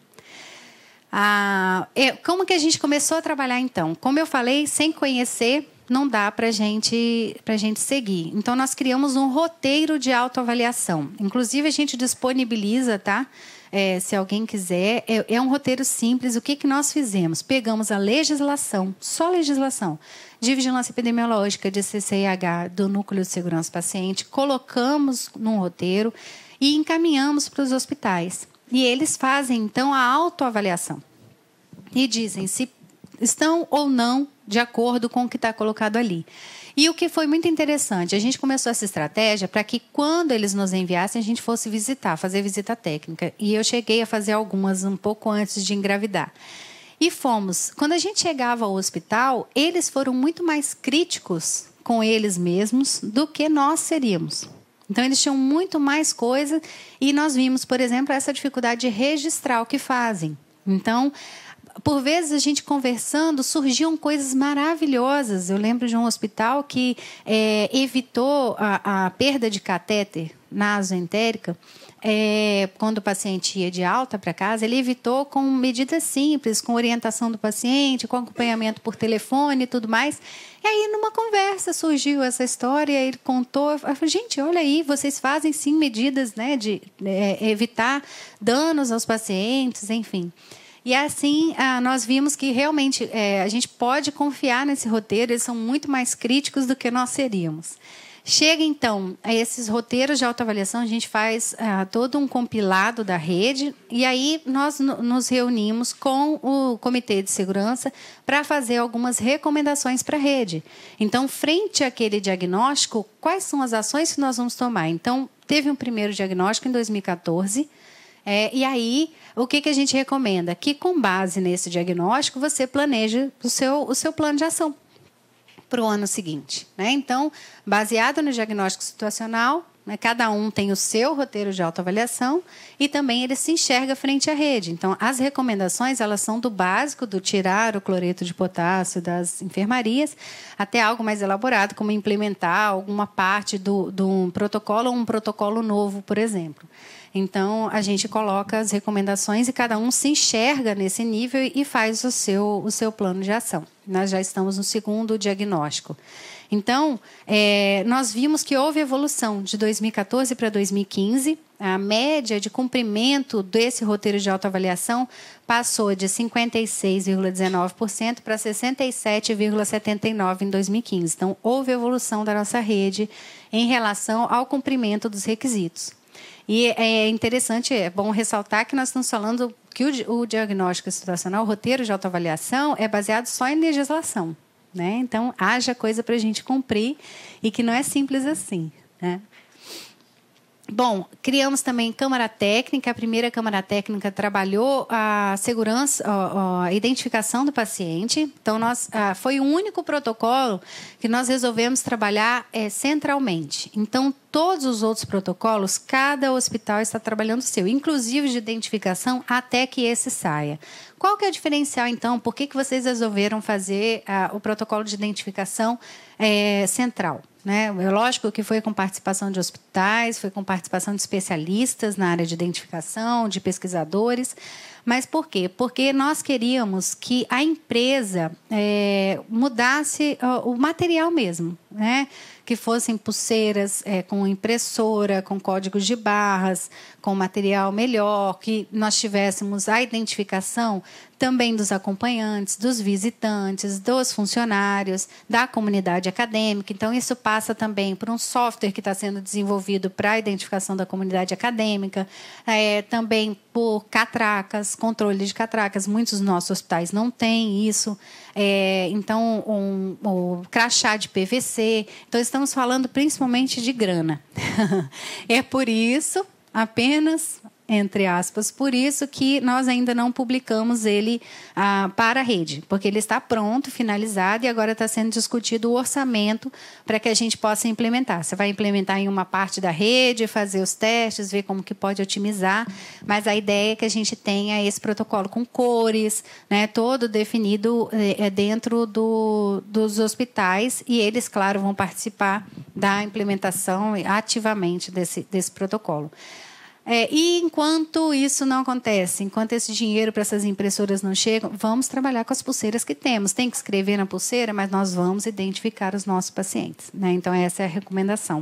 Ah, como que a gente começou a trabalhar então? Como eu falei, sem conhecer não dá para gente, a gente seguir. Então, nós criamos um roteiro de autoavaliação. Inclusive, a gente disponibiliza tá, é, se alguém quiser, é, é, um roteiro simples. O que, que nós fizemos? Pegamos a legislação, só legislação, de vigilância epidemiológica de CCIH do Núcleo de Segurança Paciente, colocamos num roteiro e encaminhamos para os hospitais. E eles fazem, então, a autoavaliação. E dizem se estão ou não de acordo com o que está colocado ali. E o que foi muito interessante, a gente começou essa estratégia para que quando eles nos enviassem, a gente fosse visitar, fazer visita técnica. E eu cheguei a fazer algumas um pouco antes de engravidar. E fomos. Quando a gente chegava ao hospital, eles foram muito mais críticos com eles mesmos do que nós seríamos. Então, eles tinham muito mais coisa e nós vimos, por exemplo, essa dificuldade de registrar o que fazem. Então, por vezes a gente conversando surgiam coisas maravilhosas. Eu lembro de um hospital que é, evitou a, a, perda de catéter nasoentérica. É, quando o paciente ia de alta para casa, ele evitou com medidas simples, com orientação do paciente, com acompanhamento por telefone e tudo mais. E aí, numa conversa, surgiu essa história, ele contou. Eu falei, gente, olha aí, vocês fazem sim medidas né, de é, evitar danos aos pacientes, enfim. E é assim, ah, nós vimos que realmente é, a gente pode confiar nesse roteiro, eles são muito mais críticos do que nós seríamos. Chega então a esses roteiros de autoavaliação, a gente faz ah, todo um compilado da rede e aí nós nos reunimos com o Comitê de Segurança para fazer algumas recomendações para a rede. Então, frente àquele diagnóstico, quais são as ações que nós vamos tomar? Então, teve um primeiro diagnóstico em 2014 é, e aí, o que, que a gente recomenda? Que com base nesse diagnóstico, você planeje o seu, o seu plano de ação para o ano seguinte. Né? Então, baseado no diagnóstico situacional, né, cada um tem o seu roteiro de autoavaliação e também ele se enxerga frente à rede. Então, as recomendações elas são do básico, do tirar o cloreto de potássio das enfermarias, até algo mais elaborado, como implementar alguma parte do, do protocolo ou um protocolo novo, por exemplo. Então, a gente coloca as recomendações e cada um se enxerga nesse nível e faz o seu, o seu plano de ação. Nós já estamos no segundo diagnóstico. Então, é, nós vimos que houve evolução de 2014 para 2015. A média de cumprimento desse roteiro de autoavaliação passou de 56,19% para 67,79% em 2015. Então, houve evolução da nossa rede em relação ao cumprimento dos requisitos. E é interessante, é bom ressaltar que nós estamos falando que o, o diagnóstico situacional, o roteiro de autoavaliação, é baseado só em legislação. Né? Então, haja coisa para a gente cumprir e que não é simples assim. Né? Bom, criamos também Câmara Técnica. A primeira Câmara Técnica trabalhou a segurança, a, a identificação do paciente. Então, nós, a, ah, foi o único protocolo que nós resolvemos trabalhar é, centralmente. Então, todos os outros protocolos, cada hospital está trabalhando o seu, inclusive de identificação, até que esse saia. Qual que é o diferencial, então? Por que, que vocês resolveram fazer ah, o protocolo de identificação é, central? Né? É lógico que foi com participação de hospitais, foi com participação de especialistas na área de identificação, de pesquisadores, mas por quê? Porque nós queríamos que a empresa é, mudasse o material mesmo, né? Que fossem pulseiras é, com impressora, com códigos de barras, com material melhor, que nós tivéssemos a identificação também dos acompanhantes, dos visitantes, dos funcionários, da comunidade acadêmica. Então, isso passa também por um software que está sendo desenvolvido para a identificação da comunidade acadêmica, é, também por tipo, catracas, controle de catracas. Muitos dos nossos hospitais não têm isso. É, então, um, o crachá de PVC. Então, estamos falando principalmente de grana. é por isso apenas entre aspas. Por isso que nós ainda não publicamos ele ah, para a rede, porque ele está pronto, finalizado e agora está sendo discutido o orçamento para que a gente possa implementar. Você vai implementar em uma parte da rede, fazer os testes, ver como que pode otimizar, mas a ideia é que a gente tenha esse protocolo com cores, né, todo definido é, dentro do, dos hospitais e eles, claro, vão participar da implementação ativamente desse, desse protocolo. É, e enquanto isso não acontece, enquanto esse dinheiro para essas impressoras não chega, vamos trabalhar com as pulseiras que temos. Tem que escrever na pulseira, mas nós vamos identificar os nossos pacientes. Né? Então, essa é a recomendação.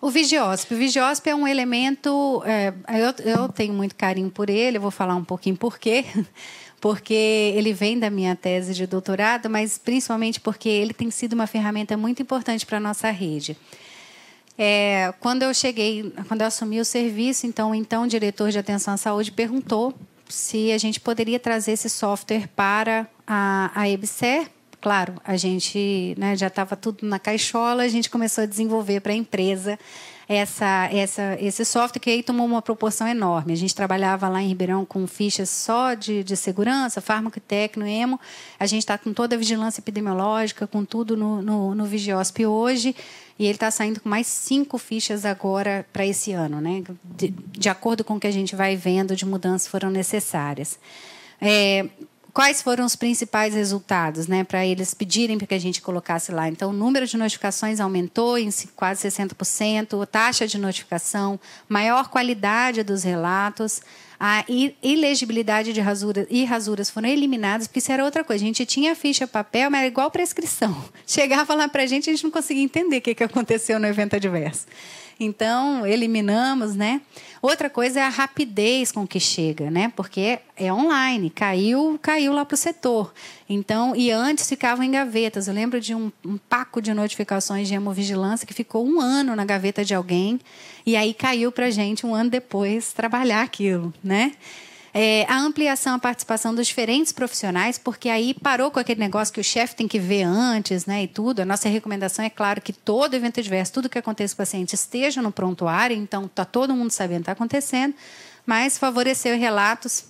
O Vigiosp. O Vigiosp é um elemento. É, eu, eu, tenho muito carinho por ele, eu vou falar um pouquinho por quê. Porque ele vem da minha tese de doutorado, mas principalmente porque ele tem sido uma ferramenta muito importante para a nossa rede. É, quando eu cheguei, quando eu assumi o serviço, então, então o diretor de atenção à saúde perguntou se a gente poderia trazer esse software para a, a EBSER. Claro, a gente né, já estava tudo na caixola, a gente começou a desenvolver para a empresa essa, essa, esse software que aí tomou uma proporção enorme. A gente trabalhava lá em Ribeirão com fichas só de, de segurança, farmacotecno, emo. A gente está com toda a vigilância epidemiológica, com tudo no, no, no Vigiosp hoje. E ele está saindo com mais cinco fichas agora para esse ano, né? De, de, acordo com o que a gente vai vendo de mudanças foram necessárias. É, quais foram os principais resultados, né? Para eles pedirem para que a gente colocasse lá. Então, o número de notificações aumentou em quase 60%, a taxa de notificação, maior qualidade dos relatos a ilegibilidade de rasuras e rasuras foram eliminadas, porque isso era outra coisa. A gente tinha ficha papel, mas era igual prescrição. Chegava lá para a gente, a gente não conseguia entender o que, que aconteceu no evento adverso. Então, eliminamos, né? Outra coisa é a rapidez com que chega, né? Porque é online, caiu, caiu lá para o setor. Então, e antes ficavam em gavetas. Eu lembro de um, um paco de notificações de hemovigilância que ficou um ano na gaveta de alguém e aí caiu para gente um ano depois trabalhar aquilo, né? é, a ampliação, a participação dos diferentes profissionais, porque aí parou com aquele negócio que o chefe tem que ver antes, né, e tudo. A nossa recomendação é, claro, que todo evento adverso, tudo que acontece com o paciente esteja no prontuário, então tá todo mundo sabendo que está acontecendo, mas favoreceu relatos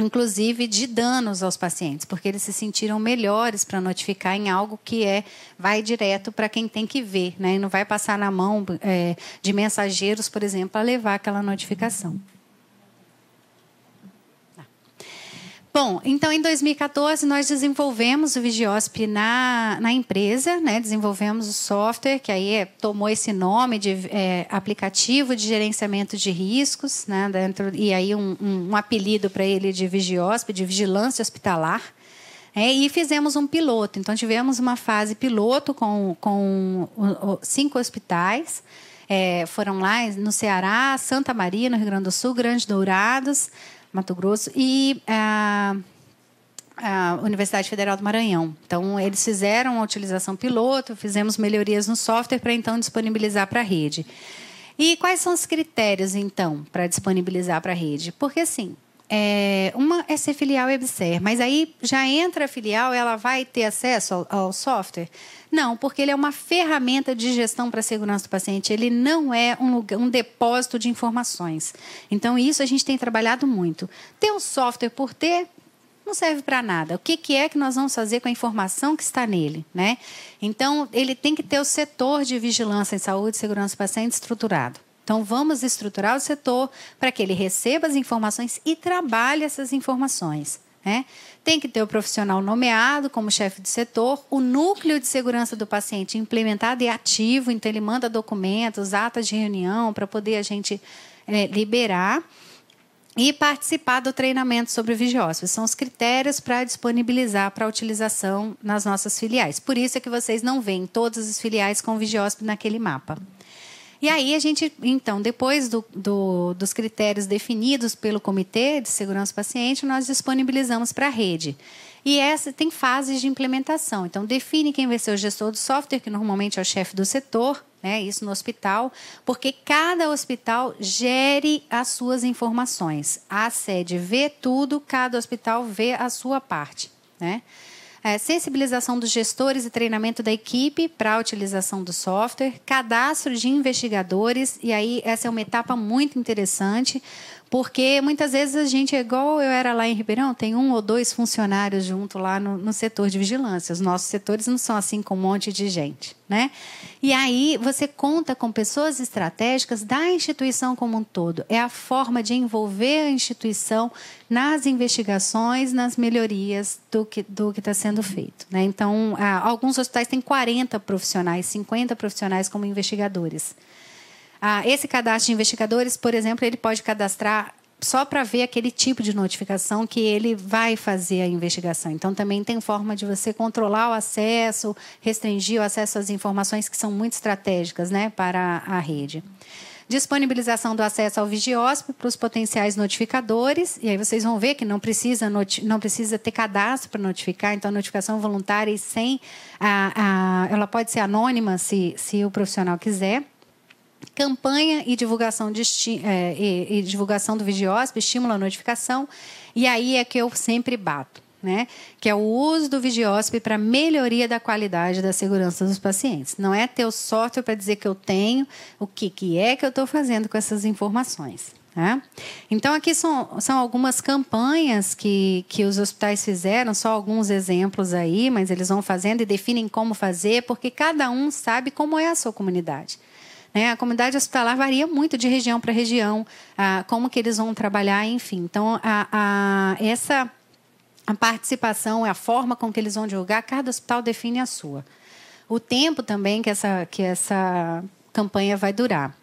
inclusive de danos aos pacientes, porque eles se sentiram melhores para notificar em algo que é vai direto para quem tem que ver, né? E não vai passar na mão é, de mensageiros, por exemplo, a levar aquela notificação. Bom, então em 2014 nós desenvolvemos o Vigiosp na, na empresa, né? desenvolvemos o software, que aí é, tomou esse nome de é, aplicativo de gerenciamento de riscos, né? Dentro, e aí um, um, um apelido para ele de Vigiosp, de Vigilância Hospitalar. É, e fizemos um piloto, então tivemos uma fase piloto com, com cinco hospitais, é, foram lá no Ceará, Santa Maria, no Rio Grande do Sul, Grande Dourados, Mato Grosso, e a, é, a Universidade Federal do Maranhão. Então, eles fizeram a utilização piloto, fizemos melhorias no software para então disponibilizar para a rede. E quais são os critérios, então, para disponibilizar para a rede? Porque, assim, é, uma é ser filial EBSER, mas aí já entra a filial, ela vai ter acesso ao, ao software? Não, porque ele é uma ferramenta de gestão para a segurança do paciente, ele não é um, lugar, um depósito de informações. Então, isso a gente tem trabalhado muito. Ter um software por ter, não serve para nada. O que, que, é que nós vamos fazer com a informação que está nele? Né? Então, ele tem que ter o setor de vigilância em saúde e segurança do paciente estruturado. Então, vamos estruturar o setor para que ele receba as informações e trabalhe essas informações. Né? Tem que ter o profissional nomeado como chefe de setor, o núcleo de segurança do paciente implementado e ativo, então ele manda documentos, atas de reunião para poder a gente é, liberar e participar do treinamento sobre o Vigiócio. São os critérios para disponibilizar para utilização nas nossas filiais. Por isso é que vocês não veem todas as filiais com o naquele mapa. E aí a gente, então, depois do, do, dos critérios definidos pelo Comitê de Segurança do Paciente, nós disponibilizamos para a rede. E essa tem fases de implementação. Então, define quem vai ser o gestor do software, que normalmente é o chefe do setor, né, isso no hospital, porque cada hospital gere as suas informações. A sede vê tudo, cada hospital vê a sua parte, né? é, sensibilização dos gestores e treinamento da equipe para a utilização do software, cadastro de investigadores, e aí essa é uma etapa muito interessante, porque muitas vezes a gente, é igual eu era lá em Ribeirão, tem um ou dois funcionários junto lá no, no setor de vigilância. Os nossos setores não são assim com um monte de gente, né? E aí você conta com pessoas estratégicas da instituição como um todo. É a forma de envolver a instituição nas investigações, nas melhorias do que do está sendo feito. Né? Então, ah, alguns hospitais têm 40 profissionais, 50 profissionais como investigadores. Ah, esse cadastro de investigadores, por exemplo, ele pode cadastrar só para ver aquele tipo de notificação que ele vai fazer a investigação. Então, também tem forma de você controlar o acesso, restringir o acesso às informações que são muito estratégicas né, para a rede. Disponibilização do acesso ao Vigiosp para os potenciais notificadores, e aí vocês vão ver que não precisa, não precisa ter cadastro para notificar, então a notificação voluntária e sem. A, a, ela pode ser anônima se, se o profissional quiser. Campanha e divulgação, de, é, e, e divulgação do Vigiosp, estímulo a notificação. E aí é que eu sempre bato. Né, que é o uso do Vigiosp para melhoria da qualidade da segurança dos pacientes. Não é ter o software para dizer que eu tenho, o que, que é que eu estou fazendo com essas informações. Né? Então, aqui são, são algumas campanhas que, que os hospitais fizeram, só alguns exemplos aí, mas eles vão fazendo e definem como fazer, porque cada um sabe como é a sua comunidade. Né? A comunidade hospitalar varia muito de região para região, ah, como que eles vão trabalhar, enfim. Então, a, a, essa a participação, a forma com que eles vão divulgar, cada hospital define a sua. O tempo também que essa, que essa campanha vai durar.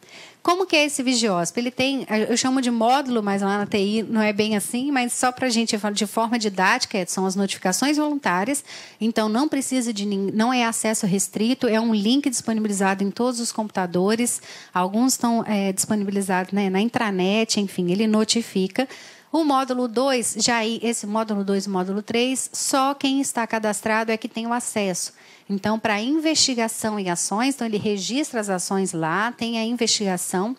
Como que é esse Vigiosp? Ele tem, eu chamo de módulo, mas lá na TI não é bem assim, mas só para a gente falar de forma didática, é, são as notificações voluntárias. Então não precisa de não é acesso restrito, é um link disponibilizado em todos os computadores. Alguns estão é, disponibilizados né, na intranet, enfim, ele notifica. O módulo 2, já aí, esse módulo 2 e módulo 3, só quem está cadastrado é que tem o acesso. Então, para investigação e ações, então ele registra as ações lá, tem a investigação.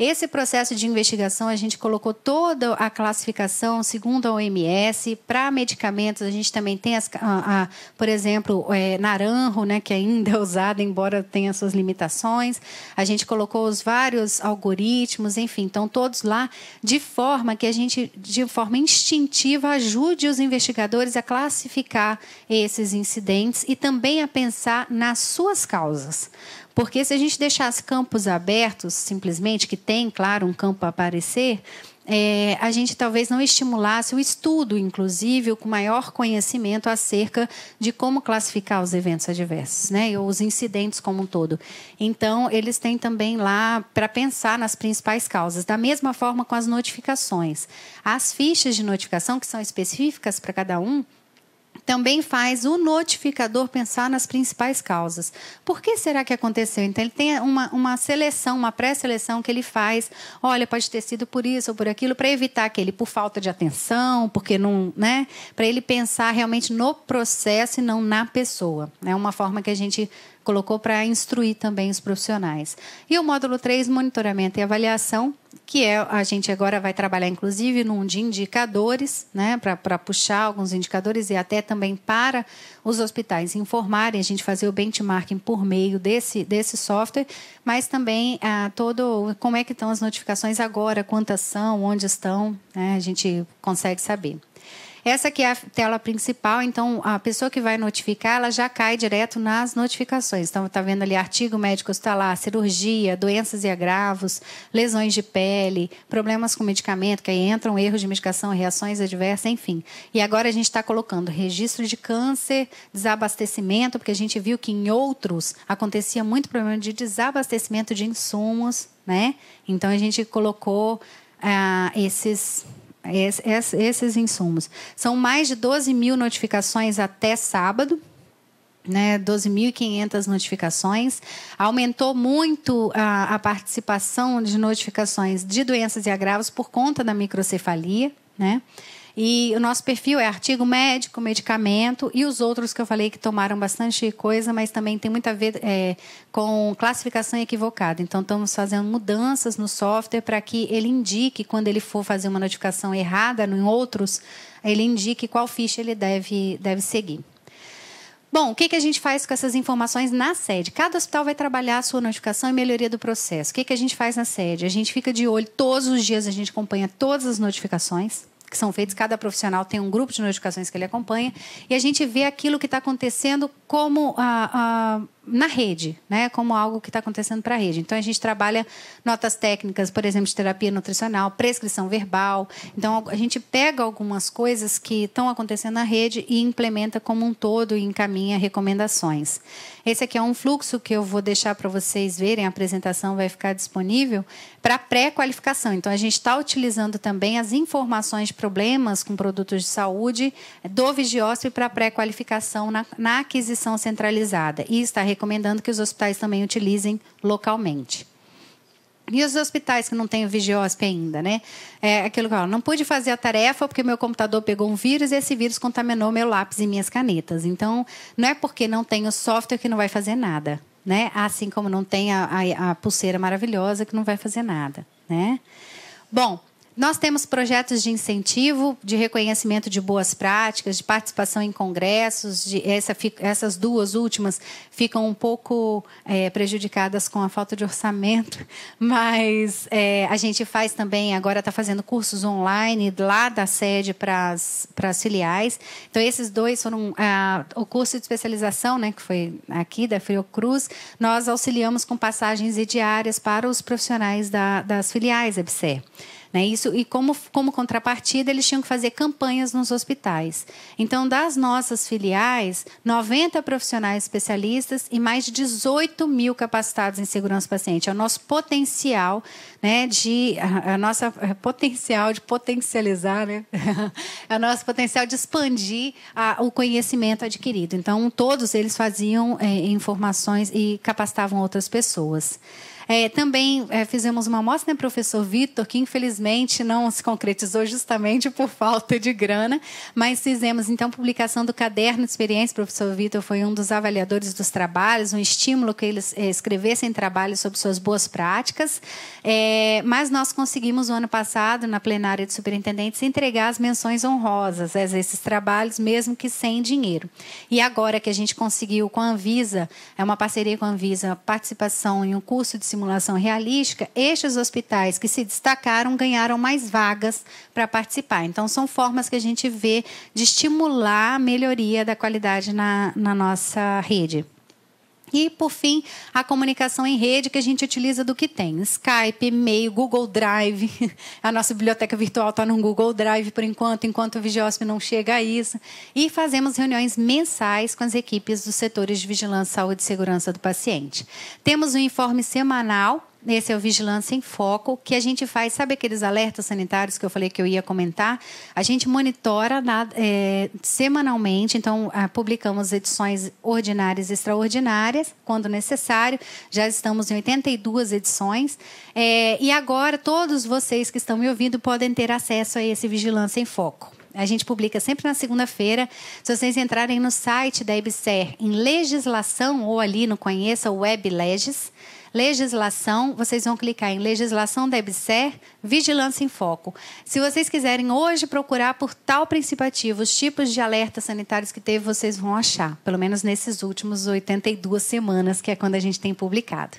Esse processo de investigação, a gente colocou toda a classificação segundo a OMS. Para medicamentos, a gente também tem, as, a, a, por exemplo, é, naranjo, né, que ainda é usado, embora tenha suas limitações. A gente colocou os vários algoritmos, enfim, então todos lá, de forma que a gente, de forma instintiva, ajude os investigadores a classificar esses incidentes e também a pensar nas suas causas. Porque se a gente deixasse campos abertos, simplesmente, que tem, claro, um campo a aparecer, é, a gente talvez não estimulasse o estudo, inclusive, com maior conhecimento acerca de como classificar os eventos adversos, né? Ou os incidentes como um todo. Então, eles têm também lá para pensar nas principais causas. Da mesma forma com as notificações. As fichas de notificação, que são específicas para cada um, também faz o notificador pensar nas principais causas. Por que será que aconteceu? Então, ele tem uma, uma seleção, uma pré-seleção que ele faz. Olha, pode ter sido por isso ou por aquilo, para evitar que ele, por falta de atenção, porque não. Né? Para ele pensar realmente no processo e não na pessoa. É uma forma que a gente colocou para instruir também os profissionais. E o módulo 3, monitoramento e avaliação, que é a gente agora vai trabalhar inclusive num de indicadores, né, para puxar alguns indicadores e até também para os hospitais informarem, a gente fazer o benchmarking por meio desse, desse software, mas também a ah, todo como é que estão as notificações agora, quantas são, onde estão, né, a gente consegue saber. Essa aqui é a tela principal, então a pessoa que vai notificar, ela já cai direto nas notificações. Então tá vendo ali artigo médico hospitalar, cirurgia, doenças e agravos, lesões de pele, problemas com medicamento, que aí entram erros de medicação, reações adversas, enfim. E agora a gente está colocando registro de câncer, desabastecimento, porque a gente viu que em outros acontecia muito problema de desabastecimento de insumos, né? Então a gente colocou ah, esses esses insumos. São mais de 12 mil notificações até sábado. Né, 12.500 notificações. Aumentou muito a, a participação de notificações de doenças e agravos por conta da microcefalia. Né? E o nosso perfil é artigo médico, medicamento e os outros que eu falei que tomaram bastante coisa, mas também tem muito a ver é, com classificação equivocada. Então, estamos fazendo mudanças no software para que ele indique, quando ele for fazer uma notificação errada em outros, ele indique qual ficha ele deve, deve seguir. Bom, o que, que a gente faz com essas informações na sede? Cada hospital vai trabalhar a sua notificação e melhoria do processo. O que, que a gente faz na sede? A gente fica de olho todos os dias, a gente acompanha todas as notificações que são feitos, cada profissional tem um grupo de notificações que ele acompanha, e a gente vê aquilo que está acontecendo como a, na rede, né, como algo que está acontecendo para a rede. Então, a gente trabalha notas técnicas, por exemplo, de terapia nutricional, prescrição verbal. Então, a gente pega algumas coisas que estão acontecendo na rede e implementa como um todo e encaminha recomendações. Esse aqui é um fluxo que eu vou deixar para vocês verem, a apresentação vai ficar disponível para pré-qualificação. Então, a gente está utilizando também as informações de problemas com produtos de saúde do Vigiosp para pré-qualificação na, na aquisição centralizada. E está recomendando que os hospitais também utilizem localmente. E os hospitais que não têm o Vigiosp ainda, né? É aquilo que eu não pude fazer a tarefa porque meu computador pegou um vírus e esse vírus contaminou meu lápis e minhas canetas. Então, não é porque não tem o software que não vai fazer nada, né? Assim como não tem a, a, a pulseira maravilhosa que não vai fazer nada, né? Bom, nós temos projetos de incentivo, de reconhecimento de boas práticas, de participação em congressos. De, essa, essas duas últimas ficam um pouco é, prejudicadas com a falta de orçamento, mas é, a gente faz também, agora está fazendo cursos online lá da sede para as filiais. Então, esses dois foram ah, o curso de especialização, né, que foi aqui da Friocruz, nós auxiliamos com passagens e diárias para os profissionais da, das filiais EBSER. Né? Isso, e como, como contrapartida, eles tinham que fazer campanhas nos hospitais. Então, das nossas filiais, 90 profissionais especialistas e mais de 18 mil capacitados em segurança paciente. É o nosso potencial né, de a, a nossa é, potencial de potencializar, né? é o nosso potencial de expandir a, o conhecimento adquirido. Então, todos eles faziam é, informações e capacitavam outras pessoas. É, também é, fizemos uma amostra, né, professor Vitor, que infelizmente não se concretizou justamente por falta de grana, mas fizemos então publicação do caderno de experiência. O professor Vitor foi um dos avaliadores dos trabalhos, um estímulo que eles é, escrevessem trabalhos sobre suas boas práticas. É, mas nós conseguimos, no ano passado, na plenária de superintendentes, entregar as menções honrosas a né, esses trabalhos, mesmo que sem dinheiro. E agora que a gente conseguiu com a Anvisa, é uma parceria com a Anvisa, participação em um curso de simulação simulação realística, estes hospitais que se destacaram ganharam mais vagas para participar. Então, são formas que a gente vê de estimular a melhoria da qualidade na, na nossa rede. E, por fim, a comunicação em rede, que a gente utiliza do que tem: Skype, e-mail, Google Drive. A nossa biblioteca virtual está no Google Drive por enquanto, enquanto o Vigiosp não chega a isso. E fazemos reuniões mensais com as equipes dos setores de vigilância, saúde e segurança do paciente. Temos um informe semanal esse é o Vigilância em Foco, que a gente faz, sabe aqueles alertas sanitários que eu falei que eu ia comentar? A gente monitora na, é, semanalmente, então ah, publicamos edições ordinárias e extraordinárias, quando necessário. Já estamos em 82 edições. É, e agora, todos vocês que estão me ouvindo podem ter acesso a esse Vigilância em Foco. A gente publica sempre na segunda-feira. Se vocês entrarem no site da EBSER em legislação ou ali no Conheça o Web Legis, legislação, vocês vão clicar em legislação deve ser vigilância em foco. Se vocês quiserem hoje procurar por tal princípio os tipos de alertas sanitários que teve, vocês vão achar, pelo menos nesses últimos 82 semanas, que é quando a gente tem publicado.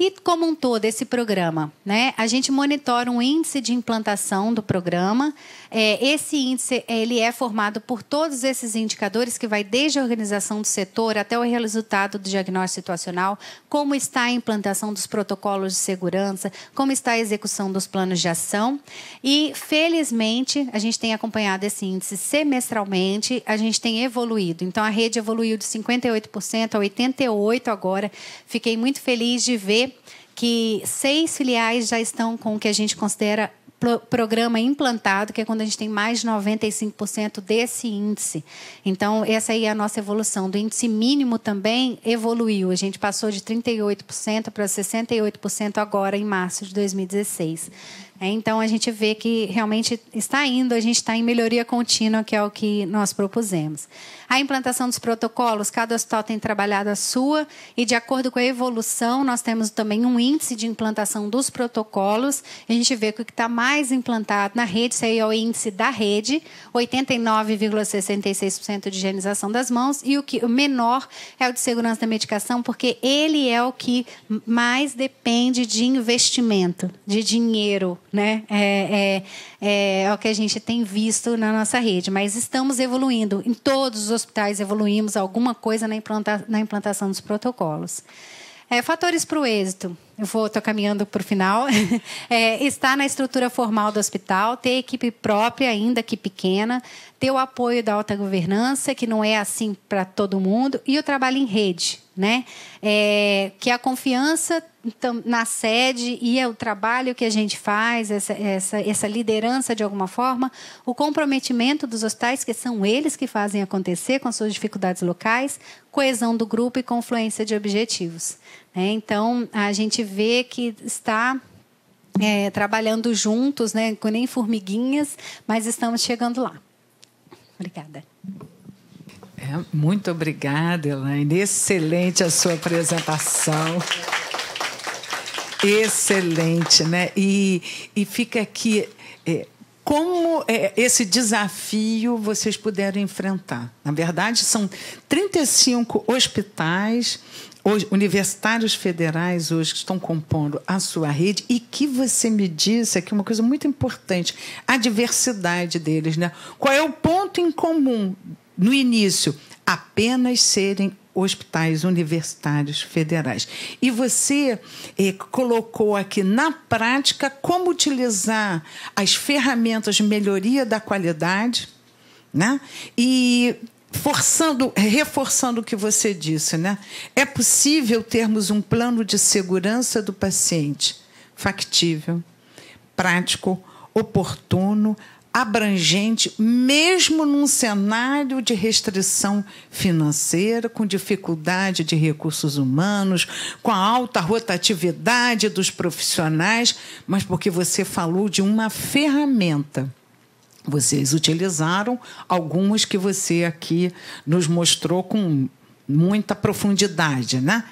E como um todo, esse programa, né? A gente monitora um índice de implantação do programa. É, esse índice ele é formado por todos esses indicadores que vai desde a organização do setor até o resultado do diagnóstico situacional, como está a implantação dos protocolos de segurança, como está a execução dos planos de ação. E felizmente a gente tem acompanhado esse índice semestralmente, a gente tem evoluído. Então a rede evoluiu de 58% a 88 agora. Fiquei muito feliz de ver que seis filiais já estão com o que a gente considera programa implantado, que é quando a gente tem mais de 95% desse índice. Então, essa aí é a nossa evolução. Do índice mínimo também evoluiu. A gente passou de 38% para 68% agora, em março de 2016. É, então a gente vê que realmente está indo, a gente está em melhoria contínua, que é o que nós propusemos. A implantação dos protocolos, cada hospital tem trabalhado a sua, e de acordo com a evolução, nós temos também um índice de implantação dos protocolos. A gente vê que o que está mais implantado na rede, isso aí é o índice da rede, 89,66% de higienização das mãos, e o que o menor é o de segurança da medicação, porque ele é o que mais depende de investimento, de dinheiro né? É, é, é, é, o que a gente tem visto na nossa rede, mas estamos evoluindo. Em todos os hospitais evoluímos alguma coisa na, implanta na implantação dos protocolos. É, fatores para o êxito. Eu vou caminhando para o final. É, estar na estrutura formal do hospital, ter equipe própria, ainda que pequena, ter o apoio da alta governança, que não é assim para todo mundo, e o trabalho em rede né? É, que a confiança na sede e é o trabalho que a gente faz, essa, essa, essa liderança de alguma forma, o comprometimento dos hospitais, que são eles que fazem acontecer com as suas dificuldades locais, coesão do grupo e confluência de objetivos. Né? Então, a gente vê que está é, trabalhando juntos, né, com nem formiguinhas, mas estamos chegando lá. Obrigada. É, muito obrigada, Elaine. Excelente a sua apresentação. Excelente, né? E, e fica aqui. É, como é, esse desafio vocês puderam enfrentar? Na verdade, são 35 hospitais hoje, universitários federais hoje que estão compondo a sua rede e que você me disse aqui uma coisa muito importante, a diversidade deles, né? Qual é o ponto em comum no início, apenas serem hospitais universitários federais. E você eh, colocou aqui na prática como utilizar as ferramentas de melhoria da qualidade, né? E forçando, reforçando o que você disse, né? É possível termos um plano de segurança do paciente factível, prático, oportuno, abrangente, mesmo num cenário de restrição financeira, com dificuldade de recursos humanos, com a alta rotatividade dos profissionais, mas porque você falou de uma ferramenta. Vocês utilizaram algumas que você aqui nos mostrou com muita profundidade, né?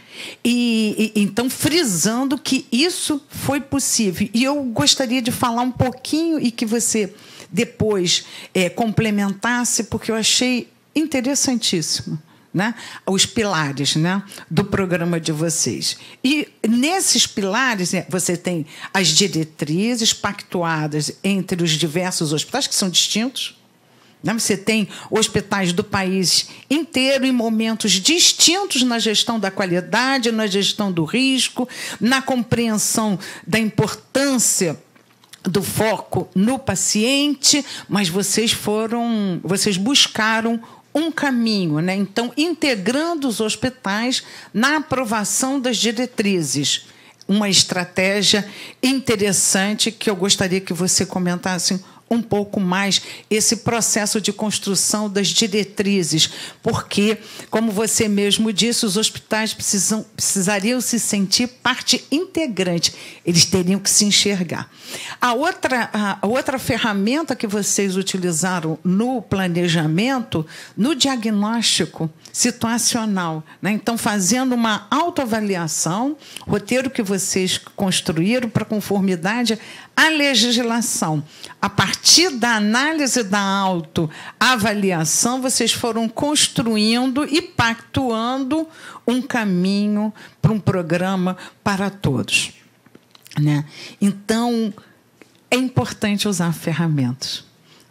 E, e, então frisando que isso foi possível. E eu gostaria de falar um pouquinho e que você depois é, complementasse, porque eu achei interessantíssimo. Né? os pilares né? do programa de vocês. E nesses pilares, né, você tem as diretrizes pactuadas entre os diversos hospitais, que são distintos. Né, você tem hospitais do país inteiro em momentos distintos na gestão da qualidade, na gestão do risco, na compreensão da importância do foco no paciente, mas vocês foram, vocês buscaram um caminho, né? Então, integrando os hospitais na aprovação das diretrizes. Uma estratégia interessante que eu gostaria que você comentasse um pouco mais esse processo de construção das diretrizes, porque, como você mesmo disse, os hospitais precisam, precisariam se sentir parte integrante, eles teriam que se enxergar. A outra, a outra ferramenta que vocês utilizaram no planejamento, no diagnóstico situacional, né? então fazendo uma autoavaliação, roteiro que vocês construíram para conformidade à legislação, a partir partir da análise da autoavaliação, vocês foram construindo e pactuando um caminho para um programa para todos. Né? Então, é importante usar ferramentas.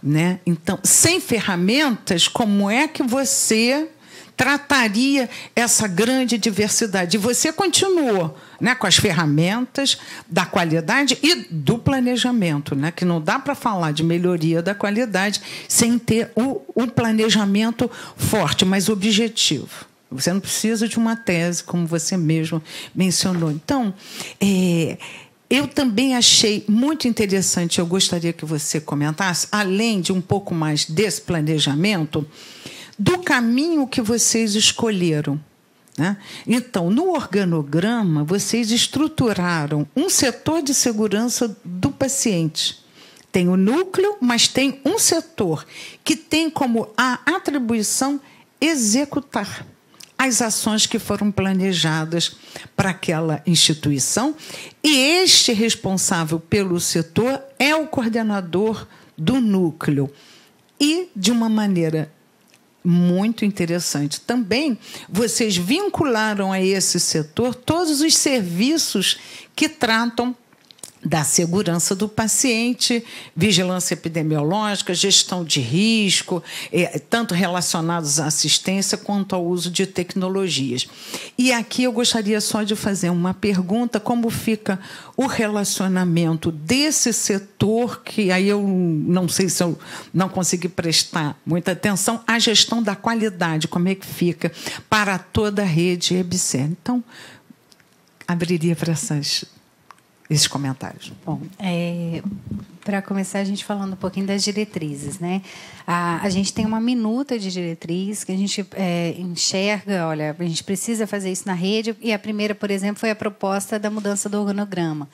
Né? Então, sem ferramentas, como é que você trataria essa grande diversidade? E você continuou né, com as ferramentas da qualidade e do planejamento, né, que não dá para falar de melhoria da qualidade sem ter o, o planejamento forte, mas objetivo. Você não precisa de uma tese, como você mesmo mencionou. Então, é, eu também achei muito interessante, eu gostaria que você comentasse, além de um pouco mais desse planejamento, do caminho que vocês escolheram né? Então, no organograma, vocês estruturaram um setor de segurança do paciente. Tem o núcleo, mas tem um setor que tem como a atribuição executar as ações que foram planejadas para aquela instituição. E este responsável pelo setor é o coordenador do núcleo. E, de uma maneira muito interessante. Também vocês vincularam a esse setor todos os serviços que tratam da segurança do paciente, vigilância epidemiológica, gestão de risco, eh, tanto relacionados à assistência quanto ao uso de tecnologias. E aqui eu gostaria só de fazer uma pergunta: como fica o relacionamento desse setor, que aí eu não sei se eu não consegui prestar muita atenção, à gestão da qualidade, como é que fica para toda a rede EBSER? Então, abriria para essas esses comentários. Bom, é, para começar, a gente falando um pouquinho das diretrizes. Né? A, a gente tem uma minuta de diretriz que a gente é, enxerga, olha, a gente precisa fazer isso na rede, e a primeira, por exemplo, foi a proposta da mudança do organograma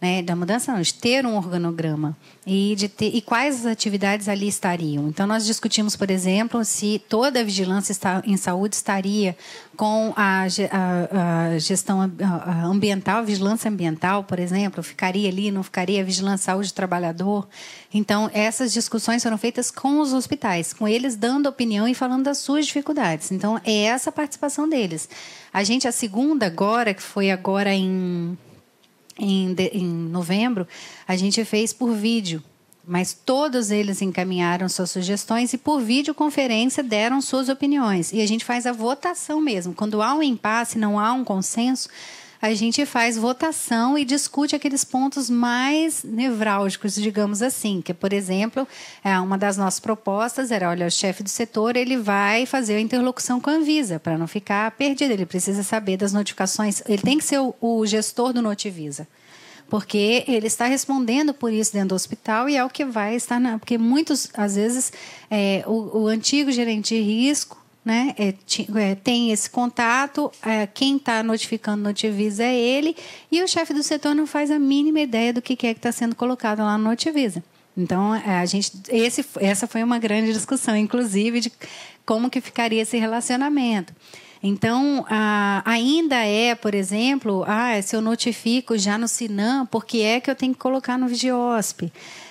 né, da mudança não, de ter um organograma e, de ter, e quais atividades ali estariam. Então, nós discutimos, por exemplo, se toda a vigilância em saúde estaria com a, a, a gestão ambiental, a vigilância ambiental, por exemplo, ficaria ali, não ficaria a vigilância saúde do trabalhador. Então, essas discussões foram feitas com os hospitais, com eles dando opinião e falando das suas dificuldades. Então, é essa a participação deles. A gente, a segunda agora, que foi agora em em, de, em novembro, a gente fez por vídeo mas todos eles encaminharam suas sugestões e por videoconferência deram suas opiniões. E a gente faz a votação mesmo. Quando há um impasse, não há um consenso, a gente faz votação e discute aqueles pontos mais nevrálgicos, digamos assim, que, por exemplo, é, uma das nossas propostas era, olha, o chefe do setor, ele vai fazer a interlocução com a Anvisa, para não ficar perdido, ele precisa saber das notificações, ele tem que ser o, o gestor do Notivisa porque ele está respondendo por isso dentro do hospital e é o que vai estar na. Porque muitos, às vezes, é, o, o, antigo gerente de risco né? É, é, tem esse contato, é, quem está notificando Notivisa é ele, e o chefe do setor não faz a mínima ideia do que é que está sendo colocado lá no Notivisa. Então, é, a gente, esse, essa foi uma grande discussão, inclusive, de como que ficaria esse relacionamento. Então, ainda é, por exemplo, ah, se eu notifico já no Sinam, por que é que eu tenho que colocar no Vigiosp?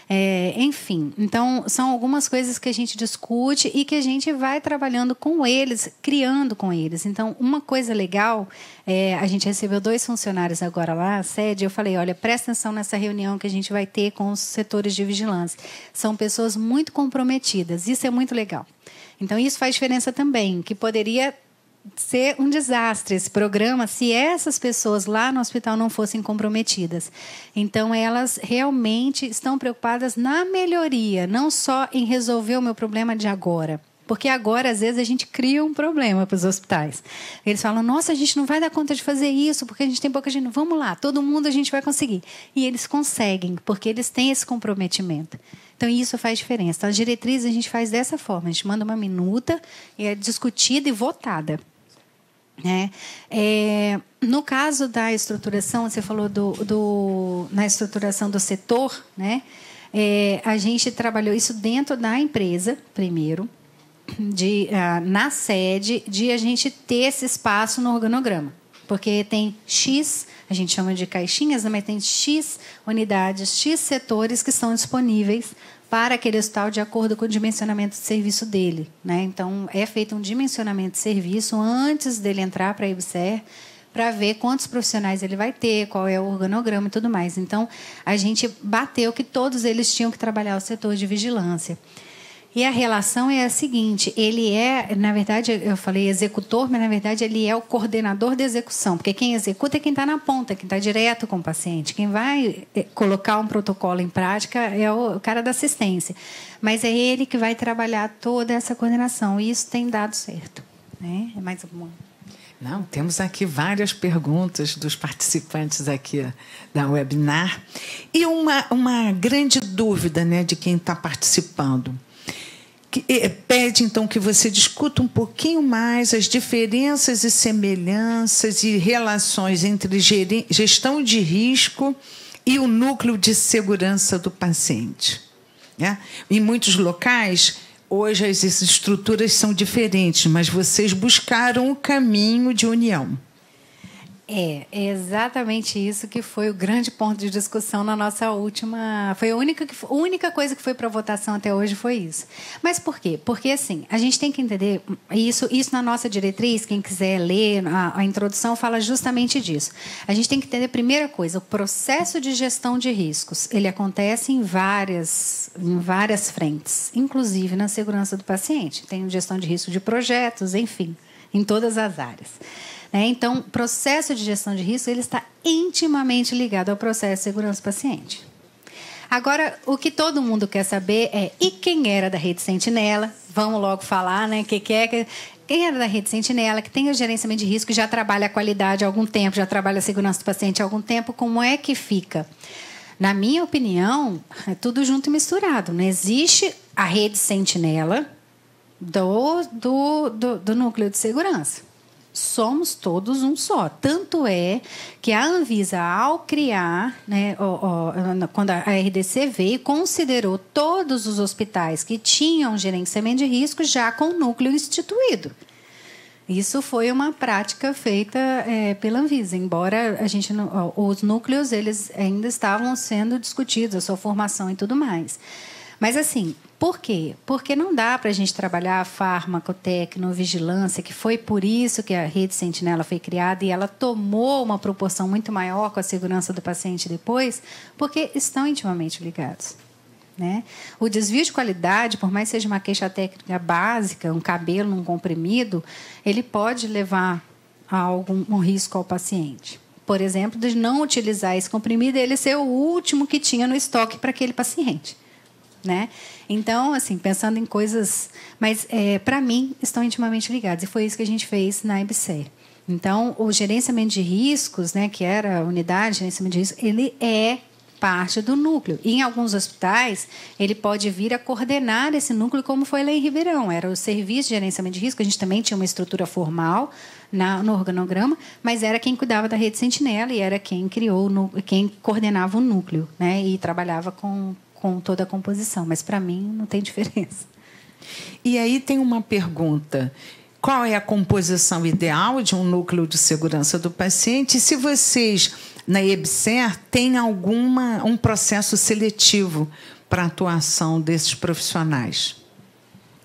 É, enfim, então são algumas coisas que a gente discute e que a gente vai trabalhando com eles, criando com eles. Então, uma coisa legal, é, a gente recebeu dois funcionários agora lá, a sede, eu falei, olha, presta atenção nessa reunião que a gente vai ter com os setores de vigilância. São pessoas muito comprometidas, isso é muito legal. Então, isso faz diferença também, que poderia ser um desastre esse programa se essas pessoas lá no hospital não fossem comprometidas. Então, elas realmente estão preocupadas na melhoria, não só em resolver o meu problema de agora. Porque agora, às vezes, a gente cria um problema para os hospitais. Eles falam, nossa, a gente não vai dar conta de fazer isso, porque a gente tem pouca gente. Vamos lá, todo mundo a gente vai conseguir. E eles conseguem, porque eles têm esse comprometimento. Então, isso faz diferença. Então, as diretrizes a gente faz dessa forma: a gente manda uma minuta, é discutida e votada. Né? É, no caso da estruturação, você falou do, do na estruturação do setor, né? É, a gente trabalhou isso dentro da empresa, primeiro, de, ah, na sede, de a gente ter esse espaço no organograma. Porque tem X, a gente chama de caixinhas, né? mas tem X unidades, X setores que estão disponíveis para aquele hospital de acordo com o dimensionamento de serviço dele. Né? Então, é feito um dimensionamento de serviço antes dele entrar para a IBSER, para ver quantos profissionais ele vai ter, qual é o organograma e tudo mais. Então, a gente bateu que todos eles tinham que trabalhar o setor de vigilância. E a relação é a seguinte: ele é, na verdade, eu falei executor, mas na verdade ele é o coordenador da execução, porque quem executa é quem está na ponta, quem está direto com o paciente. Quem vai eh, colocar um protocolo em prática é o cara da assistência. Mas é ele que vai trabalhar toda essa coordenação, e isso tem dado certo. Né? É mais alguma. Não, temos aqui várias perguntas dos participantes aqui da webinar. E uma, uma grande dúvida né, de quem está participando pede então que você discuta um pouquinho mais as diferenças e semelhanças e relações entre gestão de risco e o núcleo de segurança do paciente. Né? Em muitos locais, hoje as estruturas são diferentes, mas vocês buscaram o caminho de união. É, é exatamente isso que foi o grande ponto de discussão na nossa última. Foi a única, a única coisa que foi para votação até hoje foi isso. Mas por quê? Porque assim, a gente tem que entender isso, isso na nossa diretriz, quem quiser ler, a, a introdução fala justamente disso. A gente tem que entender, primeira coisa, o processo de gestão de riscos. Ele acontece em várias, em várias frentes, inclusive na segurança do paciente. Tem gestão de risco de projetos, enfim, em todas as áreas. Né? Então, o processo de gestão de risco ele está intimamente ligado ao processo de segurança paciente. Agora, o que todo mundo quer saber é e quem era da Rede Sentinela? Vamos logo falar, né? Que que é que... Quem era da Rede Sentinela, que tem o gerenciamento de risco, já trabalha a qualidade há algum tempo, já trabalha a segurança do paciente há algum tempo, como é que fica? Na minha opinião, é tudo junto e misturado. Não né? existe a Rede Sentinela do, do, do, do núcleo de segurança somos todos um só. Tanto é que a Anvisa, ao criar, né, quando a RDC veio, considerou todos os hospitais que tinham gerenciamento de risco já com núcleo instituído. Isso foi uma prática feita é, pela Anvisa, embora a gente não, os núcleos eles ainda estavam sendo discutidos, a sua formação e tudo mais. Mas assim, por quê? Porque não dá para a gente trabalhar a farmacotecnovigilância, que foi por isso que a rede Sentinela foi criada e ela tomou uma proporção muito maior com a segurança do paciente depois, porque estão intimamente ligados. Né? O desvio de qualidade, por mais que seja uma queixa técnica básica, um cabelo, um comprimido, ele pode levar a algum um risco ao paciente. Por exemplo, de não utilizar esse comprimido, ele ser o último que tinha no estoque para aquele paciente né? Então, assim, pensando em coisas, mas é, para mim estão intimamente ligados e foi isso que a gente fez na IBC. Então, o gerenciamento de riscos, né, que era a unidade de gerenciamento de riscos, ele é parte do núcleo. E em alguns hospitais, ele pode vir a coordenar esse núcleo, como foi lá em Ribeirão. Era o serviço de gerenciamento de risco, a gente também tinha uma estrutura formal na, no organograma, mas era quem cuidava da rede Sentinela e era quem criou, quem coordenava o núcleo né, e trabalhava com com toda a composição, mas para mim não tem diferença. E aí tem uma pergunta. Qual é a composição ideal de um núcleo de segurança do paciente? E se vocês na EBSER tem alguma um processo seletivo para a atuação desses profissionais?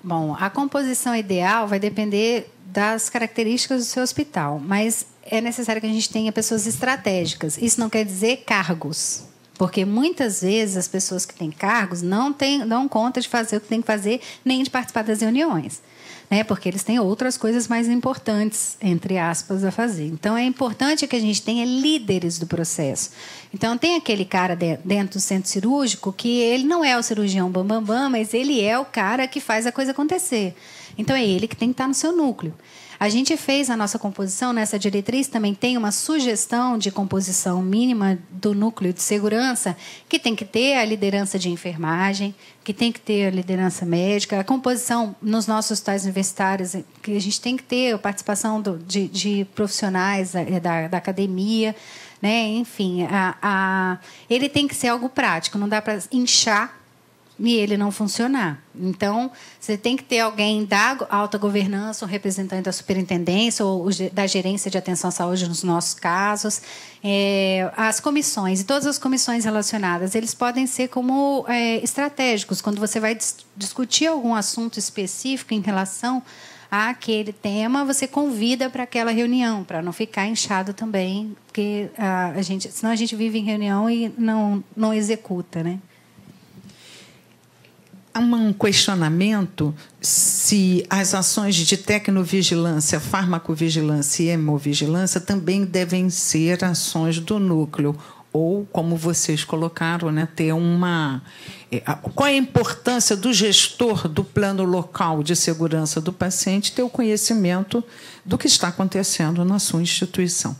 Bom, a composição ideal vai depender das características do seu hospital, mas é necessário que a gente tenha pessoas estratégicas. Isso não quer dizer cargos. Porque muitas vezes as pessoas que têm cargos não têm, dão conta de fazer o que tem que fazer, nem de participar das reuniões. Né? Porque eles têm outras coisas mais importantes, entre aspas, a fazer. Então, é importante que a gente tenha líderes do processo. Então, tem aquele cara dentro do centro cirúrgico que ele não é o cirurgião bambambam, bam, bam, mas ele é o cara que faz a coisa acontecer. Então, é ele que tem que estar no seu núcleo. A gente fez a nossa composição, nessa né? diretriz também tem uma sugestão de composição mínima do núcleo de segurança, que tem que ter a liderança de enfermagem, que tem que ter a liderança médica, a composição nos nossos hospitais universitários, que a gente tem que ter a participação do, de, de, profissionais eh, da, da academia, né? enfim, a, a, ele tem que ser algo prático, não dá para inchar e ele não funcionar. Então, você tem que ter alguém da alta governança, um representante da superintendência ou da gerência de atenção à saúde, nos nossos casos, é, as comissões e todas as comissões relacionadas, eles podem ser como é, estratégicos quando você vai dis discutir algum assunto específico em relação aquele tema, você convida para aquela reunião, para não ficar inchado também, porque a, ah, a gente, senão a gente vive em reunião e não, não executa, né? um questionamento se as ações de tecnovigilância, farmacovigilância e hemovigilância também devem ser ações do núcleo ou como vocês colocaram, né, ter uma é, qual é a importância do gestor do plano local de segurança do paciente ter o conhecimento do que está acontecendo na sua instituição?